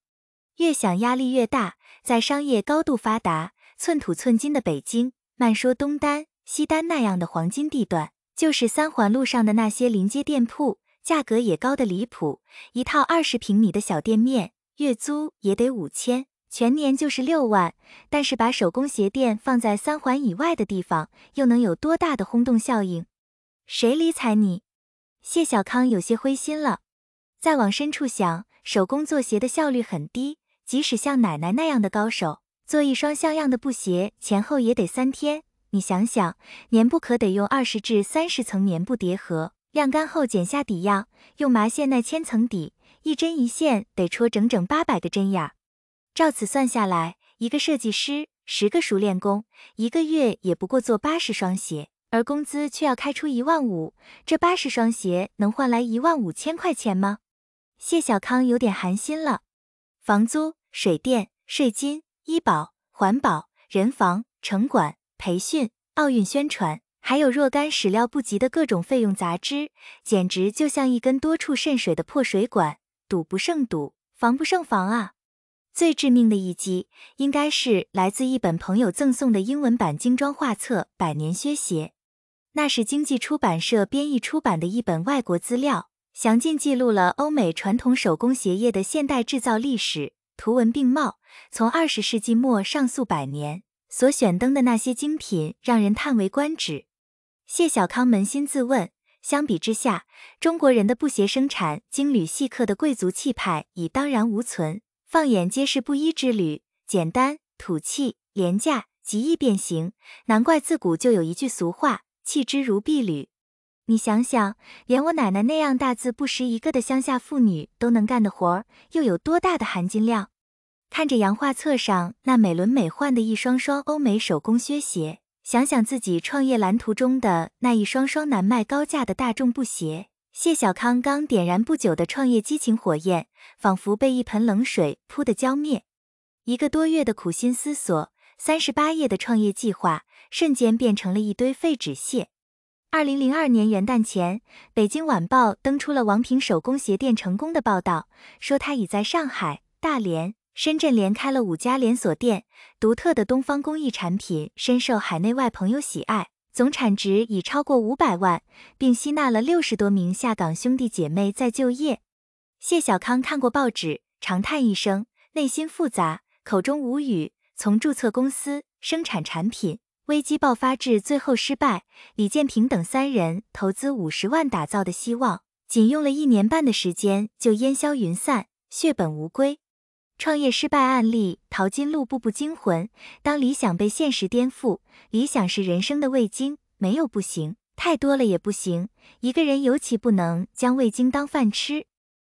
越想压力越大。在商业高度发达、寸土寸金的北京，慢说东单、西单那样的黄金地段，就是三环路上的那些临街店铺。价格也高的离谱，一套二十平米的小店面，月租也得五千，全年就是六万。但是把手工鞋店放在三环以外的地方，又能有多大的轰动效应？谁理睬你？谢小康有些灰心了。再往深处想，手工做鞋的效率很低，即使像奶奶那样的高手，做一双像样的布鞋，前后也得三天。你想想，棉布可得用二十至三十层棉布叠合。晾干后剪下底样，用麻线纳千层底，一针一线得戳整整八百个针眼儿。照此算下来，一个设计师，十个熟练工，一个月也不过做八十双鞋，而工资却要开出一万五。这八十双鞋能换来一万五千块钱吗？谢小康有点寒心了。房租、水电、税金、医保、环保、人防、城管、培训、奥运宣传。还有若干始料不及的各种费用杂支，简直就像一根多处渗水的破水管，堵不胜堵，防不胜防啊！最致命的一击，应该是来自一本朋友赠送的英文版精装画册《百年靴鞋》，那是经济出版社编译出版的一本外国资料，详尽记录了欧美传统手工鞋业的现代制造历史，图文并茂，从二十世纪末上溯百年，所选登的那些精品让人叹为观止。谢小康扪心自问，相比之下，中国人的布鞋生产精缕细刻的贵族气派已荡然无存，放眼皆是布衣之旅，简单、土气、廉价，极易变形。难怪自古就有一句俗话：“弃之如敝履。”你想想，连我奶奶那样大字不识一个的乡下妇女都能干的活儿，又有多大的含金量？看着洋画册上那美轮美奂的一双双欧美手工靴鞋。想想自己创业蓝图中的那一双双难卖高价的大众布鞋，谢小康刚点燃不久的创业激情火焰，仿佛被一盆冷水扑得浇灭。一个多月的苦心思索，三十八页的创业计划，瞬间变成了一堆废纸屑。二零零二年元旦前，《北京晚报》登出了王平手工鞋店成功的报道，说他已在上海、大连。深圳连开了五家连锁店，独特的东方工艺产品深受海内外朋友喜爱，总产值已超过五百万，并吸纳了六十多名下岗兄弟姐妹再就业。谢小康看过报纸，长叹一声，内心复杂，口中无语。从注册公司、生产产品，危机爆发至最后失败，李建平等三人投资五十万打造的希望，仅用了一年半的时间就烟消云散，血本无归。创业失败案例，淘金路步步惊魂。当理想被现实颠覆，理想是人生的味精，没有不行，太多了也不行。一个人尤其不能将味精当饭吃。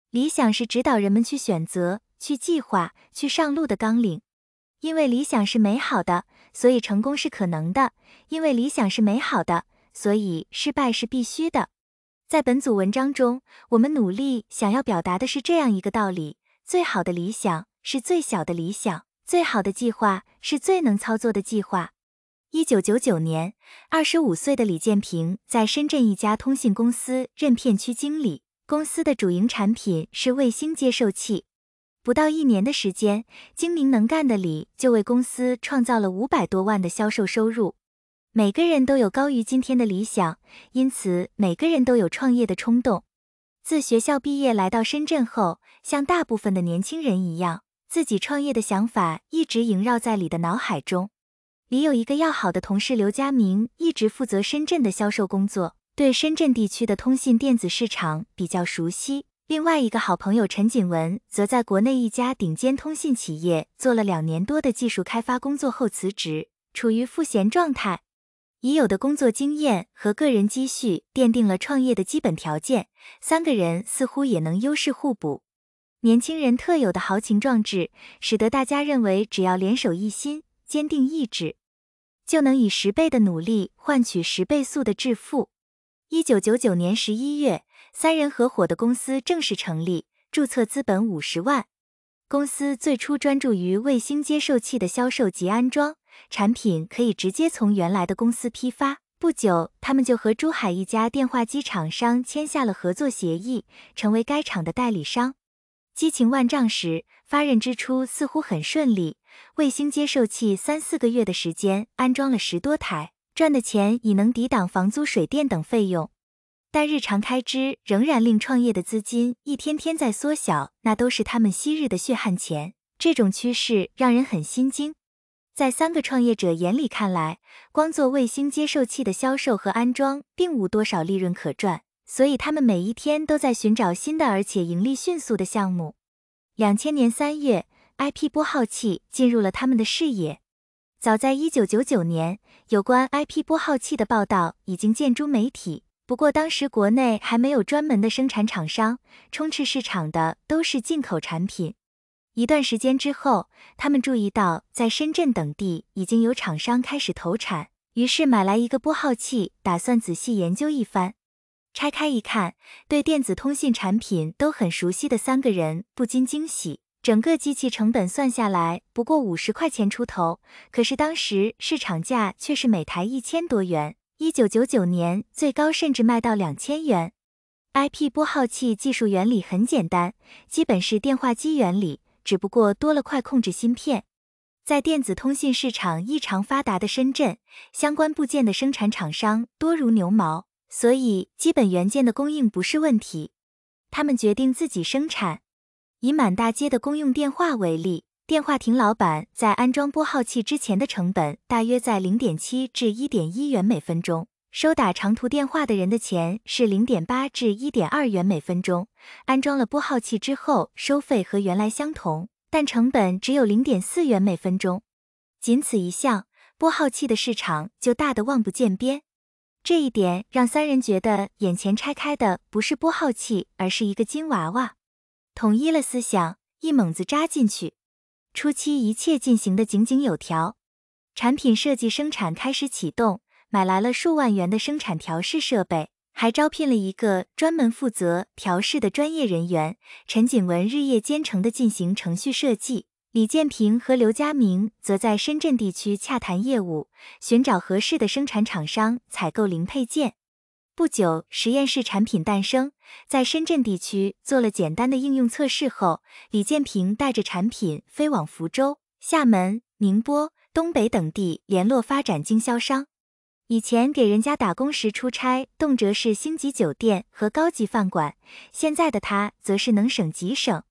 理想是指导人们去选择、去计划、去上路的纲领。因为理想是美好的，所以成功是可能的；因为理想是美好的，所以失败是必须的。在本组文章中，我们努力想要表达的是这样一个道理：最好的理想。是最小的理想，最好的计划是最能操作的计划。一九九九年，二十五岁的李建平在深圳一家通信公司任片区经理，公司的主营产品是卫星接收器。不到一年的时间，精明能干的李就为公司创造了五百多万的销售收入。每个人都有高于今天的理想，因此每个人都有创业的冲动。自学校毕业来到深圳后，像大部分的年轻人一样。自己创业的想法一直萦绕在李的脑海中。李有一个要好的同事刘佳明，一直负责深圳的销售工作，对深圳地区的通信电子市场比较熟悉。另外一个好朋友陈景文，则在国内一家顶尖通信企业做了两年多的技术开发工作后辞职，处于赋闲状态。已有的工作经验和个人积蓄奠定了创业的基本条件。三个人似乎也能优势互补。年轻人特有的豪情壮志，使得大家认为只要联手一心、坚定意志，就能以十倍的努力换取十倍速的致富。一九九九年十一月，三人合伙的公司正式成立，注册资本五十万。公司最初专注于卫星接收器的销售及安装，产品可以直接从原来的公司批发。不久，他们就和珠海一家电话机厂商签下了合作协议，成为该厂的代理商。激情万丈时，发轫之初似乎很顺利。卫星接受器三四个月的时间安装了十多台，赚的钱已能抵挡房租、水电等费用，但日常开支仍然令创业的资金一天天在缩小。那都是他们昔日的血汗钱，这种趋势让人很心惊。在三个创业者眼里看来，光做卫星接受器的销售和安装并无多少利润可赚。所以他们每一天都在寻找新的，而且盈利迅速的项目。两千年三月，IP 拨号器进入了他们的视野。早在一九九九年，有关 IP 拨号器的报道已经见诸媒体。不过当时国内还没有专门的生产厂商，充斥市场的都是进口产品。一段时间之后，他们注意到在深圳等地已经有厂商开始投产，于是买来一个拨号器，打算仔细研究一番。拆开一看，对电子通信产品都很熟悉的三个人不禁惊喜。整个机器成本算下来不过五十块钱出头，可是当时市场价却是每台一千多元，一九九九年最高甚至卖到两千元。IP 拨号器技术原理很简单，基本是电话机原理，只不过多了块控制芯片。在电子通信市场异常发达的深圳，相关部件的生产厂商多如牛毛。所以，基本元件的供应不是问题，他们决定自己生产。以满大街的公用电话为例，电话亭老板在安装拨号器之前的成本大约在零点七至一点一元每分钟，收打长途电话的人的钱是零点八至一点二元每分钟。安装了拨号器之后，收费和原来相同，但成本只有零点四元每分钟。仅此一项，拨号器的市场就大得望不见边。这一点让三人觉得眼前拆开的不是拨号器，而是一个金娃娃。统一了思想，一猛子扎进去。初期一切进行的井井有条，产品设计生产开始启动，买来了数万元的生产调试设备，还招聘了一个专门负责调试的专业人员。陈锦文日夜兼程地进行程序设计。李建平和刘家明则在深圳地区洽谈业务，寻找合适的生产厂商采购零配件。不久，实验室产品诞生，在深圳地区做了简单的应用测试后，李建平带着产品飞往福州、厦门、宁波、东北等地联络发展经销商。以前给人家打工时出差，动辄是星级酒店和高级饭馆，现在的他则是能省即省。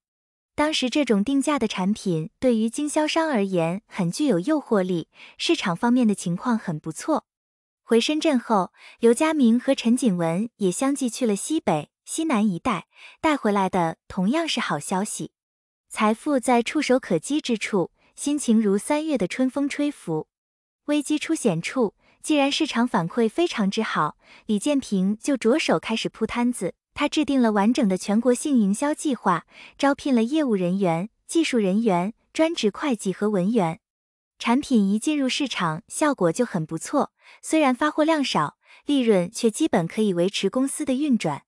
当时这种定价的产品对于经销商而言很具有诱惑力，市场方面的情况很不错。回深圳后，刘嘉明和陈锦文也相继去了西北、西南一带，带回来的同样是好消息。财富在触手可及之处，心情如三月的春风吹拂。危机初显处，既然市场反馈非常之好，李建平就着手开始铺摊子。他制定了完整的全国性营销计划，招聘了业务人员、技术人员、专职会计和文员。产品一进入市场，效果就很不错。虽然发货量少，利润却基本可以维持公司的运转。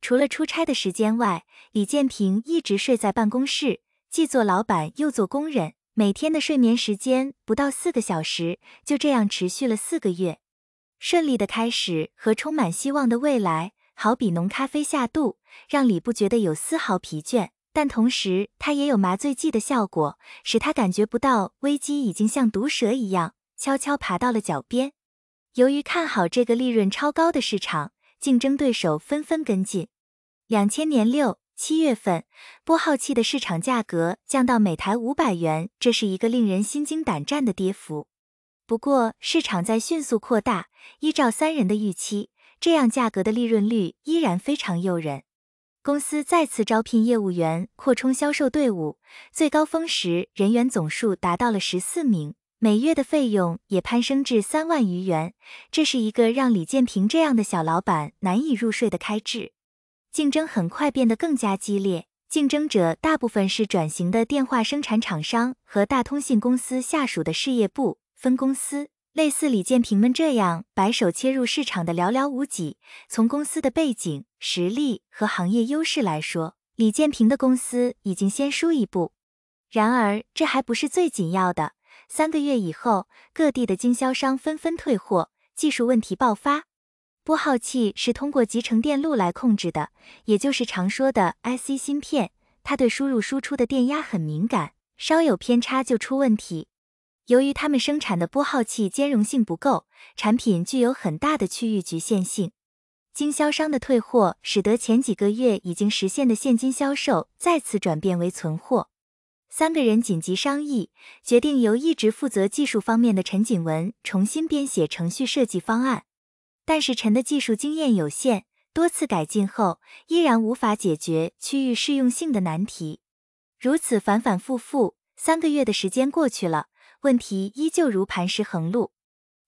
除了出差的时间外，李建平一直睡在办公室，既做老板又做工人。每天的睡眠时间不到四个小时，就这样持续了四个月。顺利的开始和充满希望的未来。好比浓咖啡下肚，让李不觉得有丝毫疲倦，但同时它也有麻醉剂的效果，使他感觉不到危机已经像毒蛇一样悄悄爬到了脚边。由于看好这个利润超高的市场，竞争对手纷纷跟进。两千年六七月份，拨号器的市场价格降到每台五百元，这是一个令人心惊胆战的跌幅。不过市场在迅速扩大，依照三人的预期。这样价格的利润率依然非常诱人。公司再次招聘业务员，扩充销售队伍。最高峰时，人员总数达到了十四名，每月的费用也攀升至三万余元。这是一个让李建平这样的小老板难以入睡的开支。竞争很快变得更加激烈，竞争者大部分是转型的电话生产厂商和大通信公司下属的事业部、分公司。类似李建平们这样白手切入市场的寥寥无几。从公司的背景、实力和行业优势来说，李建平的公司已经先输一步。然而，这还不是最紧要的。三个月以后，各地的经销商纷纷退货，技术问题爆发。拨号器是通过集成电路来控制的，也就是常说的 IC 芯片，它对输入输出的电压很敏感，稍有偏差就出问题。由于他们生产的拨号器兼容性不够，产品具有很大的区域局限性。经销商的退货使得前几个月已经实现的现金销售再次转变为存货。三个人紧急商议，决定由一直负责技术方面的陈景文重新编写程序设计方案。但是陈的技术经验有限，多次改进后依然无法解决区域适用性的难题。如此反反复复，三个月的时间过去了。问题依旧如磐石横路，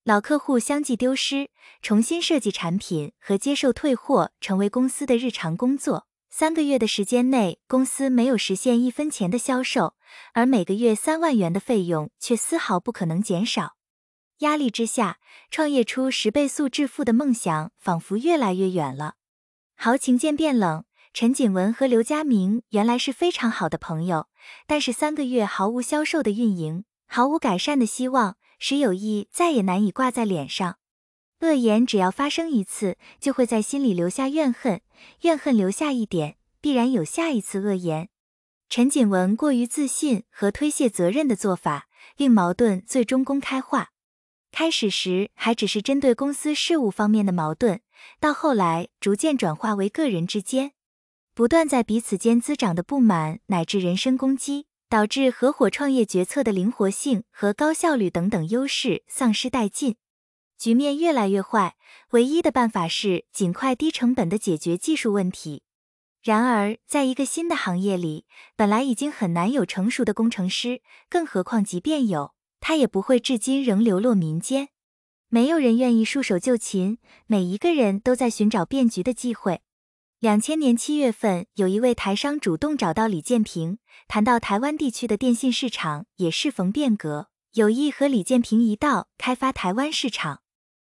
老客户相继丢失，重新设计产品和接受退货成为公司的日常工作。三个月的时间内，公司没有实现一分钱的销售，而每个月三万元的费用却丝毫不可能减少。压力之下，创业初十倍速致富的梦想仿佛越来越远了，豪情渐变冷。陈锦文和刘佳明原来是非常好的朋友，但是三个月毫无销售的运营。毫无改善的希望，使友谊再也难以挂在脸上。恶言只要发生一次，就会在心里留下怨恨，怨恨留下一点，必然有下一次恶言。陈锦文过于自信和推卸责任的做法，令矛盾最终公开化。开始时还只是针对公司事务方面的矛盾，到后来逐渐转化为个人之间不断在彼此间滋长的不满，乃至人身攻击。导致合伙创业决策的灵活性和高效率等等优势丧失殆尽，局面越来越坏。唯一的办法是尽快低成本的解决技术问题。然而，在一个新的行业里，本来已经很难有成熟的工程师，更何况即便有，他也不会至今仍流落民间。没有人愿意束手就擒，每一个人都在寻找变局的机会。两千年七月份，有一位台商主动找到李建平，谈到台湾地区的电信市场也适逢变革，有意和李建平一道开发台湾市场。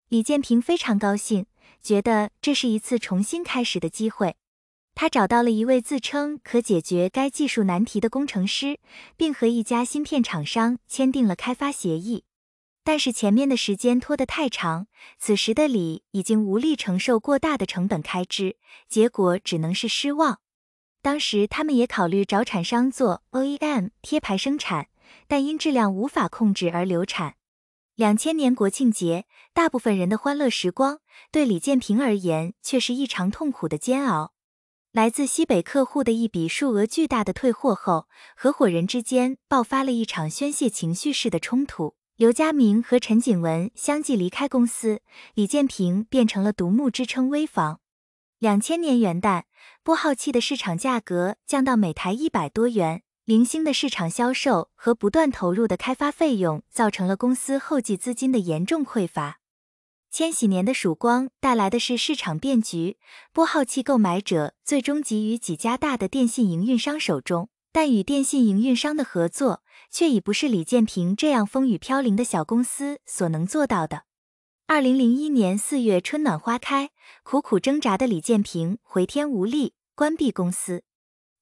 李建平非常高兴，觉得这是一次重新开始的机会。他找到了一位自称可解决该技术难题的工程师，并和一家芯片厂商签订了开发协议。但是前面的时间拖得太长，此时的李已经无力承受过大的成本开支，结果只能是失望。当时他们也考虑找厂商做 O E M 贴牌生产，但因质量无法控制而流产。两千年国庆节，大部分人的欢乐时光，对李建平而言却是异常痛苦的煎熬。来自西北客户的一笔数额巨大的退货后，合伙人之间爆发了一场宣泄情绪式的冲突。刘嘉明和陈锦文相继离开公司，李建平变成了独木支撑危房。两千年元旦，拨号器的市场价格降到每台一百多元，零星的市场销售和不断投入的开发费用，造成了公司后继资金的严重匮乏。千禧年的曙光带来的是市场变局，拨号器购买者最终集于几家大的电信营运商手中，但与电信营运商的合作。却已不是李建平这样风雨飘零的小公司所能做到的。二零零一年四月，春暖花开，苦苦挣扎的李建平回天无力，关闭公司。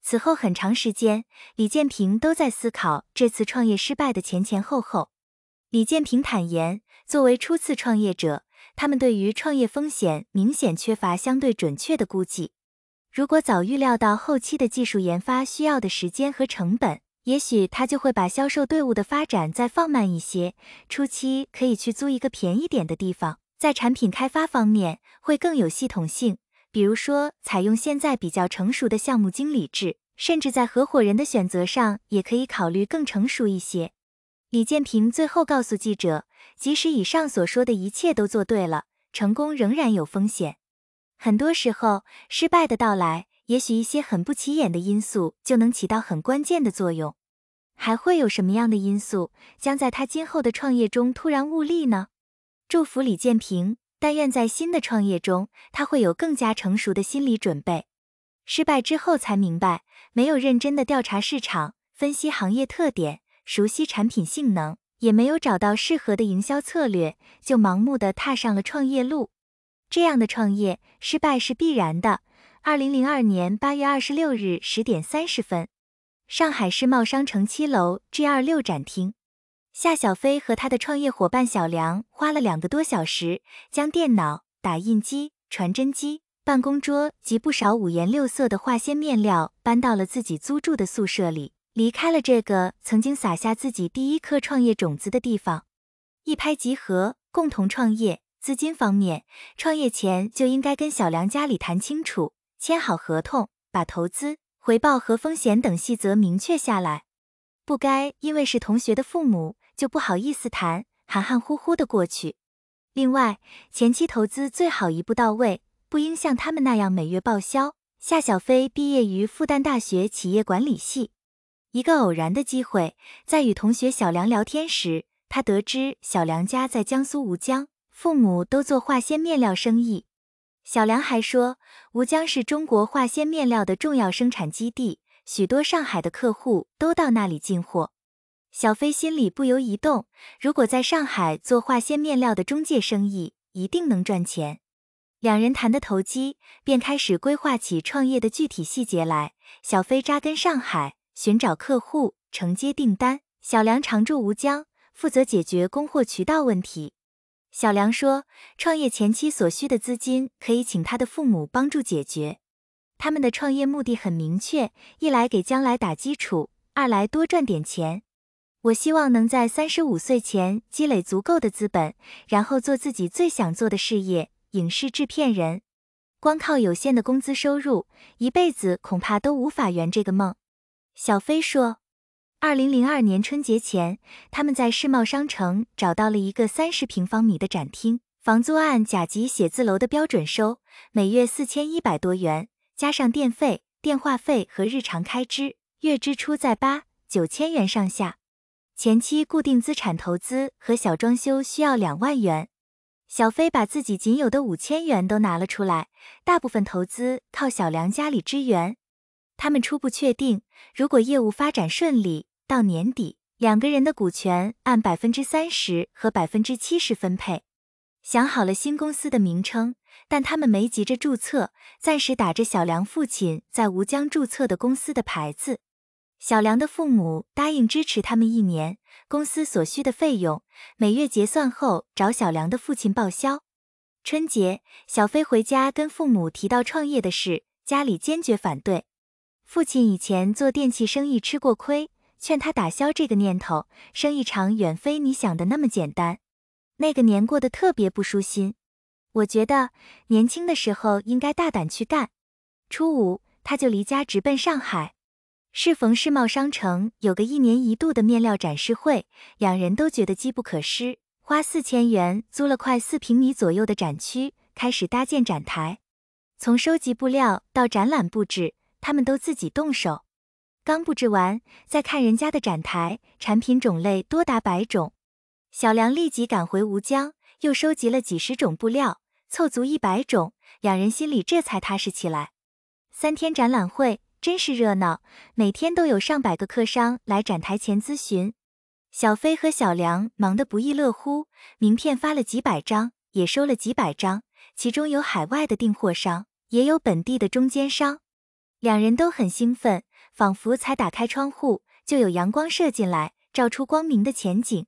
此后很长时间，李建平都在思考这次创业失败的前前后后。李建平坦言，作为初次创业者，他们对于创业风险明显缺乏相对准确的估计。如果早预料到后期的技术研发需要的时间和成本，也许他就会把销售队伍的发展再放慢一些。初期可以去租一个便宜点的地方，在产品开发方面会更有系统性。比如说，采用现在比较成熟的项目经理制，甚至在合伙人的选择上也可以考虑更成熟一些。李建平最后告诉记者，即使以上所说的一切都做对了，成功仍然有风险。很多时候，失败的到来。也许一些很不起眼的因素就能起到很关键的作用，还会有什么样的因素将在他今后的创业中突然兀力呢？祝福李建平，但愿在新的创业中他会有更加成熟的心理准备。失败之后才明白，没有认真的调查市场、分析行业特点、熟悉产品性能，也没有找到适合的营销策略，就盲目的踏上了创业路，这样的创业失败是必然的。二零零二年八月二十六日十点三十分，上海世贸商城七楼 G 二六展厅，夏小飞和他的创业伙伴小梁花了两个多小时，将电脑、打印机、传真机、办公桌及不少五颜六色的化纤面料搬到了自己租住的宿舍里，离开了这个曾经撒下自己第一颗创业种子的地方。一拍即合，共同创业。资金方面，创业前就应该跟小梁家里谈清楚。签好合同，把投资回报和风险等细则明确下来，不该因为是同学的父母就不好意思谈，含含糊糊的过去。另外，前期投资最好一步到位，不应像他们那样每月报销。夏小飞毕业于复旦大学企业管理系，一个偶然的机会，在与同学小梁聊天时，他得知小梁家在江苏吴江，父母都做化纤面料生意。小梁还说，吴江是中国化纤面料的重要生产基地，许多上海的客户都到那里进货。小飞心里不由一动，如果在上海做化纤面料的中介生意，一定能赚钱。两人谈得投机，便开始规划起创业的具体细节来。小飞扎根上海，寻找客户，承接订单；小梁常驻吴江，负责解决供货渠道问题。小梁说，创业前期所需的资金可以请他的父母帮助解决。他们的创业目的很明确：一来给将来打基础，二来多赚点钱。我希望能在三十五岁前积累足够的资本，然后做自己最想做的事业——影视制片人。光靠有限的工资收入，一辈子恐怕都无法圆这个梦。小飞说。二零零二年春节前，他们在世贸商城找到了一个三十平方米的展厅，房租按甲级写字楼的标准收，每月四千一百多元，加上电费、电话费和日常开支，月支出在八九千元上下。前期固定资产投资和小装修需要两万元，小飞把自己仅有的五千元都拿了出来，大部分投资靠小梁家里支援。他们初步确定，如果业务发展顺利。到年底，两个人的股权按百分之三十和百分之七十分配。想好了新公司的名称，但他们没急着注册，暂时打着小梁父亲在吴江注册的公司的牌子。小梁的父母答应支持他们一年公司所需的费用，每月结算后找小梁的父亲报销。春节，小飞回家跟父母提到创业的事，家里坚决反对。父亲以前做电器生意吃过亏。劝他打消这个念头，生意场远非你想的那么简单。那个年过得特别不舒心，我觉得年轻的时候应该大胆去干。初五，他就离家直奔上海，适逢世贸商城有个一年一度的面料展示会，两人都觉得机不可失，花四千元租了块四平米左右的展区，开始搭建展台。从收集布料到展览布置，他们都自己动手。刚布置完，再看人家的展台，产品种类多达百种。小梁立即赶回吴江，又收集了几十种布料，凑足一百种，两人心里这才踏实起来。三天展览会真是热闹，每天都有上百个客商来展台前咨询。小飞和小梁忙得不亦乐乎，名片发了几百张，也收了几百张，其中有海外的订货商，也有本地的中间商，两人都很兴奋。仿佛才打开窗户，就有阳光射进来，照出光明的前景。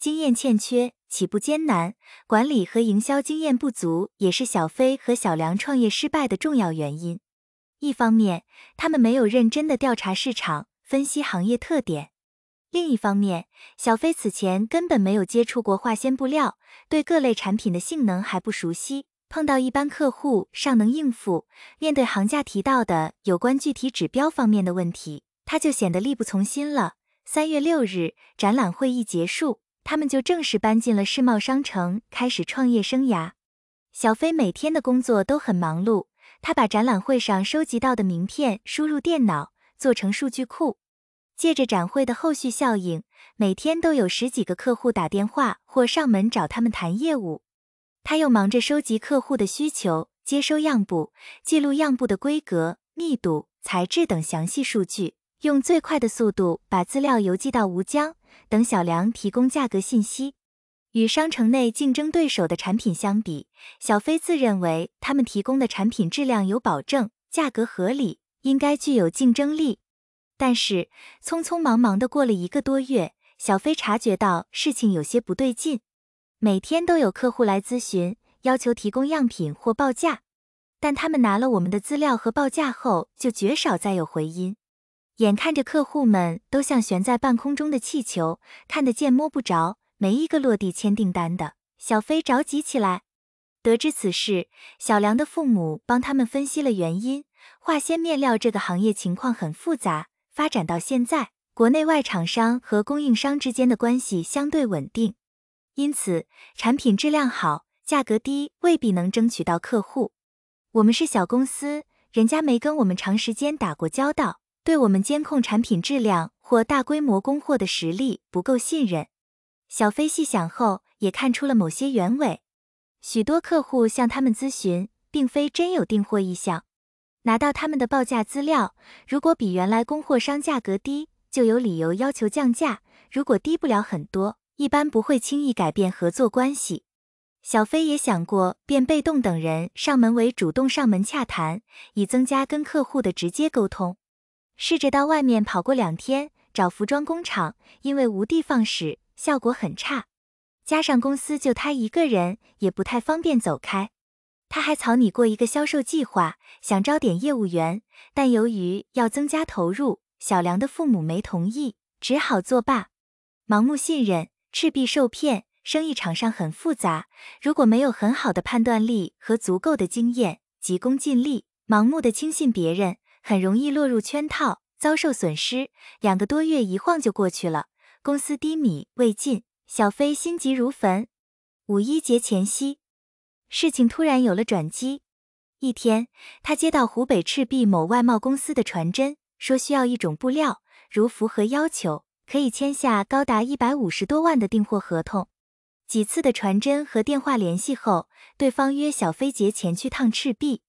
经验欠缺，起步艰难，管理和营销经验不足，也是小飞和小梁创业失败的重要原因。一方面，他们没有认真的调查市场，分析行业特点；另一方面，小飞此前根本没有接触过化纤布料，对各类产品的性能还不熟悉。碰到一般客户尚能应付，面对行家提到的有关具体指标方面的问题，他就显得力不从心了。三月六日，展览会一结束，他们就正式搬进了世贸商城，开始创业生涯。小飞每天的工作都很忙碌，他把展览会上收集到的名片输入电脑，做成数据库。借着展会的后续效应，每天都有十几个客户打电话或上门找他们谈业务。他又忙着收集客户的需求，接收样布，记录样布的规格、密度、材质等详细数据，用最快的速度把资料邮寄到吴江，等小梁提供价格信息。与商城内竞争对手的产品相比，小飞自认为他们提供的产品质量有保证，价格合理，应该具有竞争力。但是，匆匆忙忙地过了一个多月，小飞察觉到事情有些不对劲。每天都有客户来咨询，要求提供样品或报价，但他们拿了我们的资料和报价后，就绝少再有回音。眼看着客户们都像悬在半空中的气球，看得见摸不着，没一个落地签订单的，小飞着急起来。得知此事，小梁的父母帮他们分析了原因：化纤面料这个行业情况很复杂，发展到现在，国内外厂商和供应商之间的关系相对稳定。因此，产品质量好，价格低未必能争取到客户。我们是小公司，人家没跟我们长时间打过交道，对我们监控产品质量或大规模供货的实力不够信任。小飞细想后，也看出了某些原委。许多客户向他们咨询，并非真有订货意向。拿到他们的报价资料，如果比原来供货商价格低，就有理由要求降价；如果低不了很多，一般不会轻易改变合作关系。小飞也想过变被动等人上门为主动上门洽谈，以增加跟客户的直接沟通。试着到外面跑过两天找服装工厂，因为无地放矢，效果很差。加上公司就他一个人，也不太方便走开。他还草拟过一个销售计划，想招点业务员，但由于要增加投入，小梁的父母没同意，只好作罢。盲目信任。赤壁受骗，生意场上很复杂。如果没有很好的判断力和足够的经验，急功近利、盲目的轻信别人，很容易落入圈套，遭受损失。两个多月一晃就过去了，公司低迷未尽，小飞心急如焚。五一节前夕，事情突然有了转机。一天，他接到湖北赤壁某外贸公司的传真，说需要一种布料，如符合要求。可以签下高达一百五十多万的订货合同，几次的传真和电话联系后，对方约小飞节前去趟赤壁。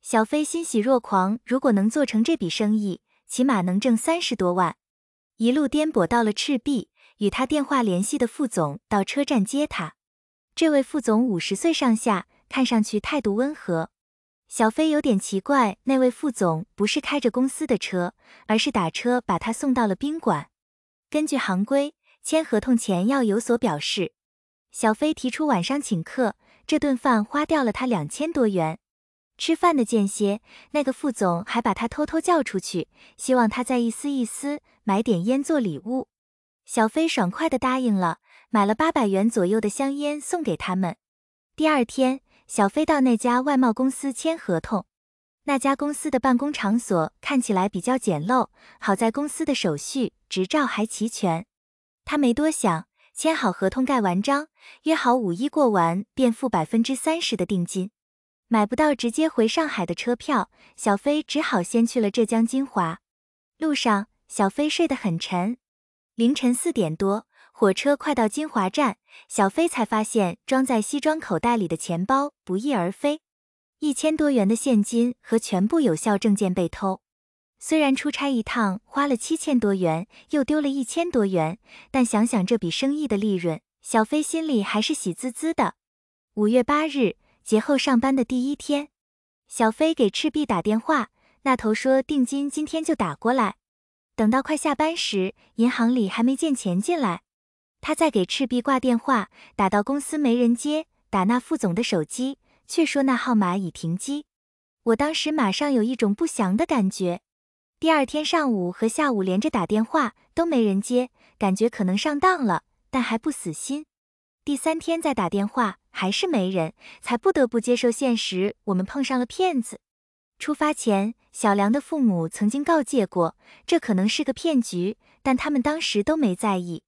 小飞欣喜若狂，如果能做成这笔生意，起码能挣三十多万。一路颠簸到了赤壁，与他电话联系的副总到车站接他。这位副总五十岁上下，看上去态度温和。小飞有点奇怪，那位副总不是开着公司的车，而是打车把他送到了宾馆。根据行规，签合同前要有所表示。小飞提出晚上请客，这顿饭花掉了他两千多元。吃饭的间歇，那个副总还把他偷偷叫出去，希望他在一丝一丝买点烟做礼物。小飞爽快地答应了，买了八百元左右的香烟送给他们。第二天，小飞到那家外贸公司签合同。那家公司的办公场所看起来比较简陋，好在公司的手续、执照还齐全。他没多想，签好合同、盖完章，约好五一过完便付百分之三十的定金。买不到直接回上海的车票，小飞只好先去了浙江金华。路上，小飞睡得很沉。凌晨四点多，火车快到金华站，小飞才发现装在西装口袋里的钱包不翼而飞。一千多元的现金和全部有效证件被偷，虽然出差一趟花了七千多元，又丢了一千多元，但想想这笔生意的利润，小飞心里还是喜滋滋的。五月八日，节后上班的第一天，小飞给赤壁打电话，那头说定金今天就打过来。等到快下班时，银行里还没见钱进来，他在给赤壁挂电话，打到公司没人接，打那副总的手机。却说那号码已停机，我当时马上有一种不祥的感觉。第二天上午和下午连着打电话都没人接，感觉可能上当了，但还不死心。第三天再打电话还是没人，才不得不接受现实，我们碰上了骗子。出发前，小梁的父母曾经告诫过，这可能是个骗局，但他们当时都没在意。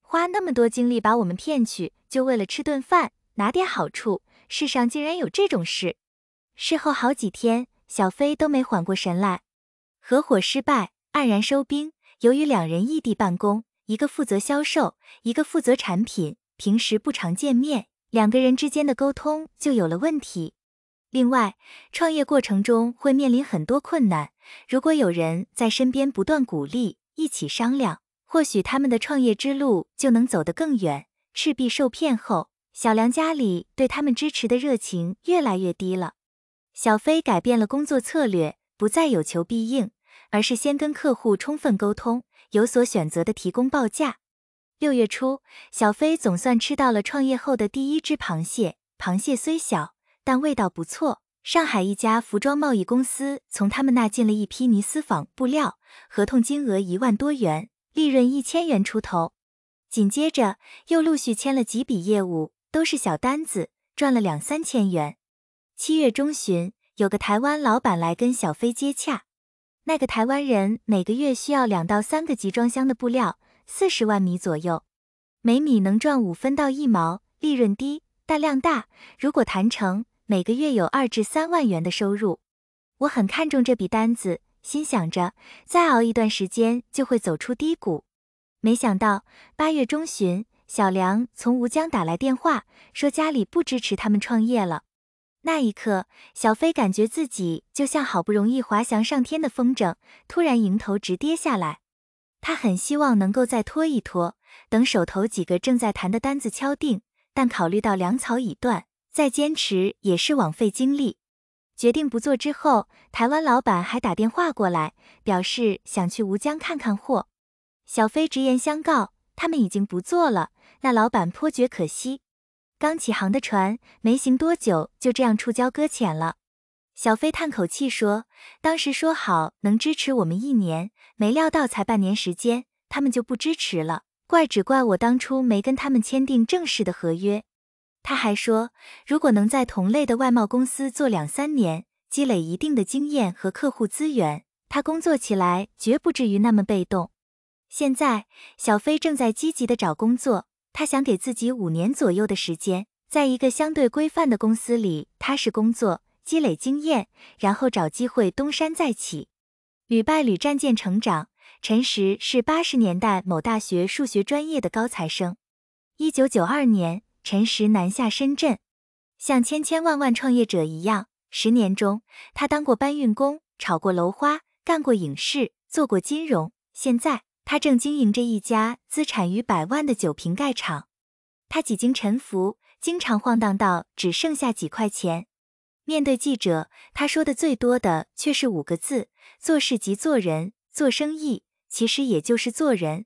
花那么多精力把我们骗去，就为了吃顿饭拿点好处。世上竟然有这种事！事后好几天，小飞都没缓过神来。合伙失败，黯然收兵。由于两人异地办公，一个负责销售，一个负责产品，平时不常见面，两个人之间的沟通就有了问题。另外，创业过程中会面临很多困难，如果有人在身边不断鼓励，一起商量，或许他们的创业之路就能走得更远。赤壁受骗后。小梁家里对他们支持的热情越来越低了。小飞改变了工作策略，不再有求必应，而是先跟客户充分沟通，有所选择的提供报价。六月初，小飞总算吃到了创业后的第一只螃蟹。螃蟹虽小，但味道不错。上海一家服装贸易公司从他们那进了一批尼斯纺布料，合同金额一万多元，利润一千元出头。紧接着又陆续签了几笔业务。都是小单子，赚了两三千元。七月中旬，有个台湾老板来跟小飞接洽。那个台湾人每个月需要两到三个集装箱的布料，四十万米左右，每米能赚五分到一毛，利润低但量大。如果谈成，每个月有二至三万元的收入。我很看重这笔单子，心想着再熬一段时间就会走出低谷。没想到八月中旬。小梁从吴江打来电话，说家里不支持他们创业了。那一刻，小飞感觉自己就像好不容易滑翔上天的风筝，突然迎头直跌下来。他很希望能够再拖一拖，等手头几个正在谈的单子敲定。但考虑到粮草已断，再坚持也是枉费精力，决定不做。之后，台湾老板还打电话过来，表示想去吴江看看货。小飞直言相告，他们已经不做了。那老板颇觉可惜，刚起航的船没行多久，就这样触礁搁浅了。小飞叹口气说：“当时说好能支持我们一年，没料到才半年时间，他们就不支持了。怪只怪我当初没跟他们签订正式的合约。”他还说：“如果能在同类的外贸公司做两三年，积累一定的经验和客户资源，他工作起来绝不至于那么被动。”现在，小飞正在积极的找工作。他想给自己五年左右的时间，在一个相对规范的公司里踏实工作，积累经验，然后找机会东山再起。屡败屡战，见成长。陈实是八十年代某大学数学专业的高材生。一九九二年，陈实南下深圳，像千千万万创业者一样，十年中，他当过搬运工，炒过楼花，干过影视，做过金融。现在。他正经营着一家资产逾百万的酒瓶盖厂，他几经沉浮，经常晃荡到只剩下几块钱。面对记者，他说的最多的却是五个字：做事即做人，做生意其实也就是做人。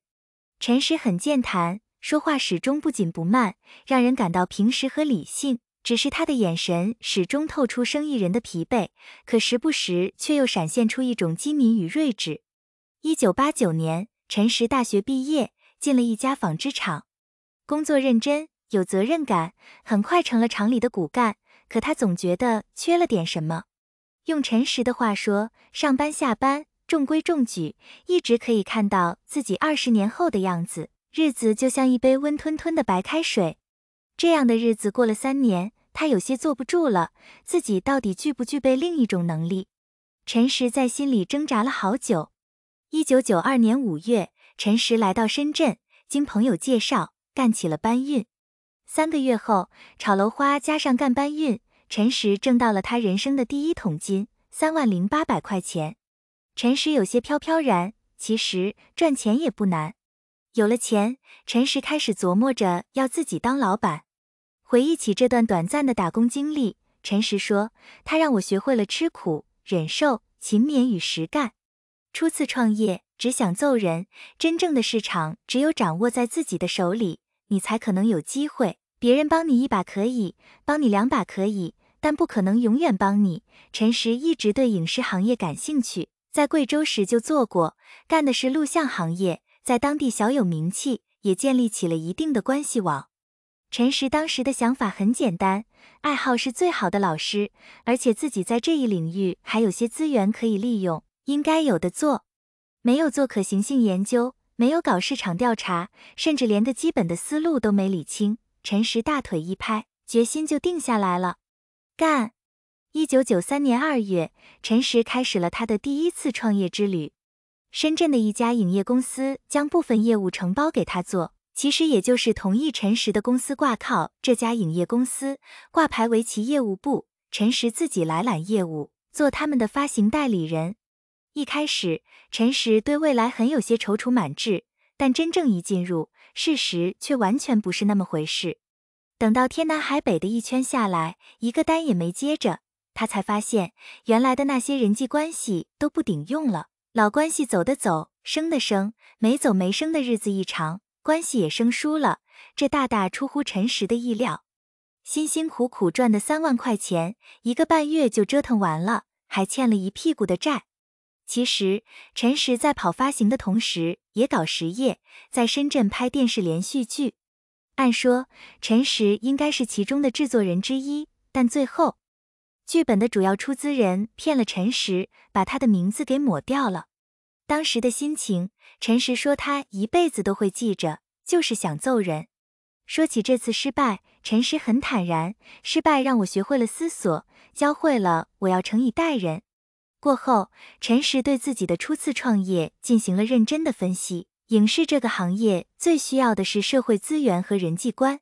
陈实很健谈，说话始终不紧不慢，让人感到平实和理性。只是他的眼神始终透出生意人的疲惫，可时不时却又闪现出一种机敏与睿智。一九八九年。陈实大学毕业，进了一家纺织厂，工作认真，有责任感，很快成了厂里的骨干。可他总觉得缺了点什么。用陈实的话说，上班下班，中规中矩，一直可以看到自己二十年后的样子，日子就像一杯温吞吞的白开水。这样的日子过了三年，他有些坐不住了，自己到底具不具备另一种能力？陈实在心里挣扎了好久。一九九二年五月，陈石来到深圳，经朋友介绍干起了搬运。三个月后，炒楼花加上干搬运，陈石挣到了他人生的第一桶金，三万零八百块钱。陈石有些飘飘然，其实赚钱也不难。有了钱，陈石开始琢磨着要自己当老板。回忆起这段短暂的打工经历，陈石说：“他让我学会了吃苦、忍受、勤勉与实干。”初次创业只想揍人，真正的市场只有掌握在自己的手里，你才可能有机会。别人帮你一把可以，帮你两把可以，但不可能永远帮你。陈实一直对影视行业感兴趣，在贵州时就做过，干的是录像行业，在当地小有名气，也建立起了一定的关系网。陈实当时的想法很简单，爱好是最好的老师，而且自己在这一领域还有些资源可以利用。应该有的做，没有做可行性研究，没有搞市场调查，甚至连个基本的思路都没理清。陈实大腿一拍，决心就定下来了，干！一九九三年二月，陈实开始了他的第一次创业之旅。深圳的一家影业公司将部分业务承包给他做，其实也就是同意陈实的公司挂靠这家影业公司，挂牌为其业务部，陈实自己来揽业务，做他们的发行代理人。一开始，陈实对未来很有些踌躇满志，但真正一进入，事实却完全不是那么回事。等到天南海北的一圈下来，一个单也没接着，他才发现原来的那些人际关系都不顶用了。老关系走的走，生的生，没走没生的日子一长，关系也生疏了。这大大出乎陈实的意料。辛辛苦苦赚的三万块钱，一个半月就折腾完了，还欠了一屁股的债。其实，陈实，在跑发行的同时，也搞实业，在深圳拍电视连续剧。按说，陈实应该是其中的制作人之一，但最后，剧本的主要出资人骗了陈实，把他的名字给抹掉了。当时的心情，陈实说他一辈子都会记着，就是想揍人。说起这次失败，陈实很坦然，失败让我学会了思索，教会了我要成以待人。过后，陈实对自己的初次创业进行了认真的分析。影视这个行业最需要的是社会资源和人际关系。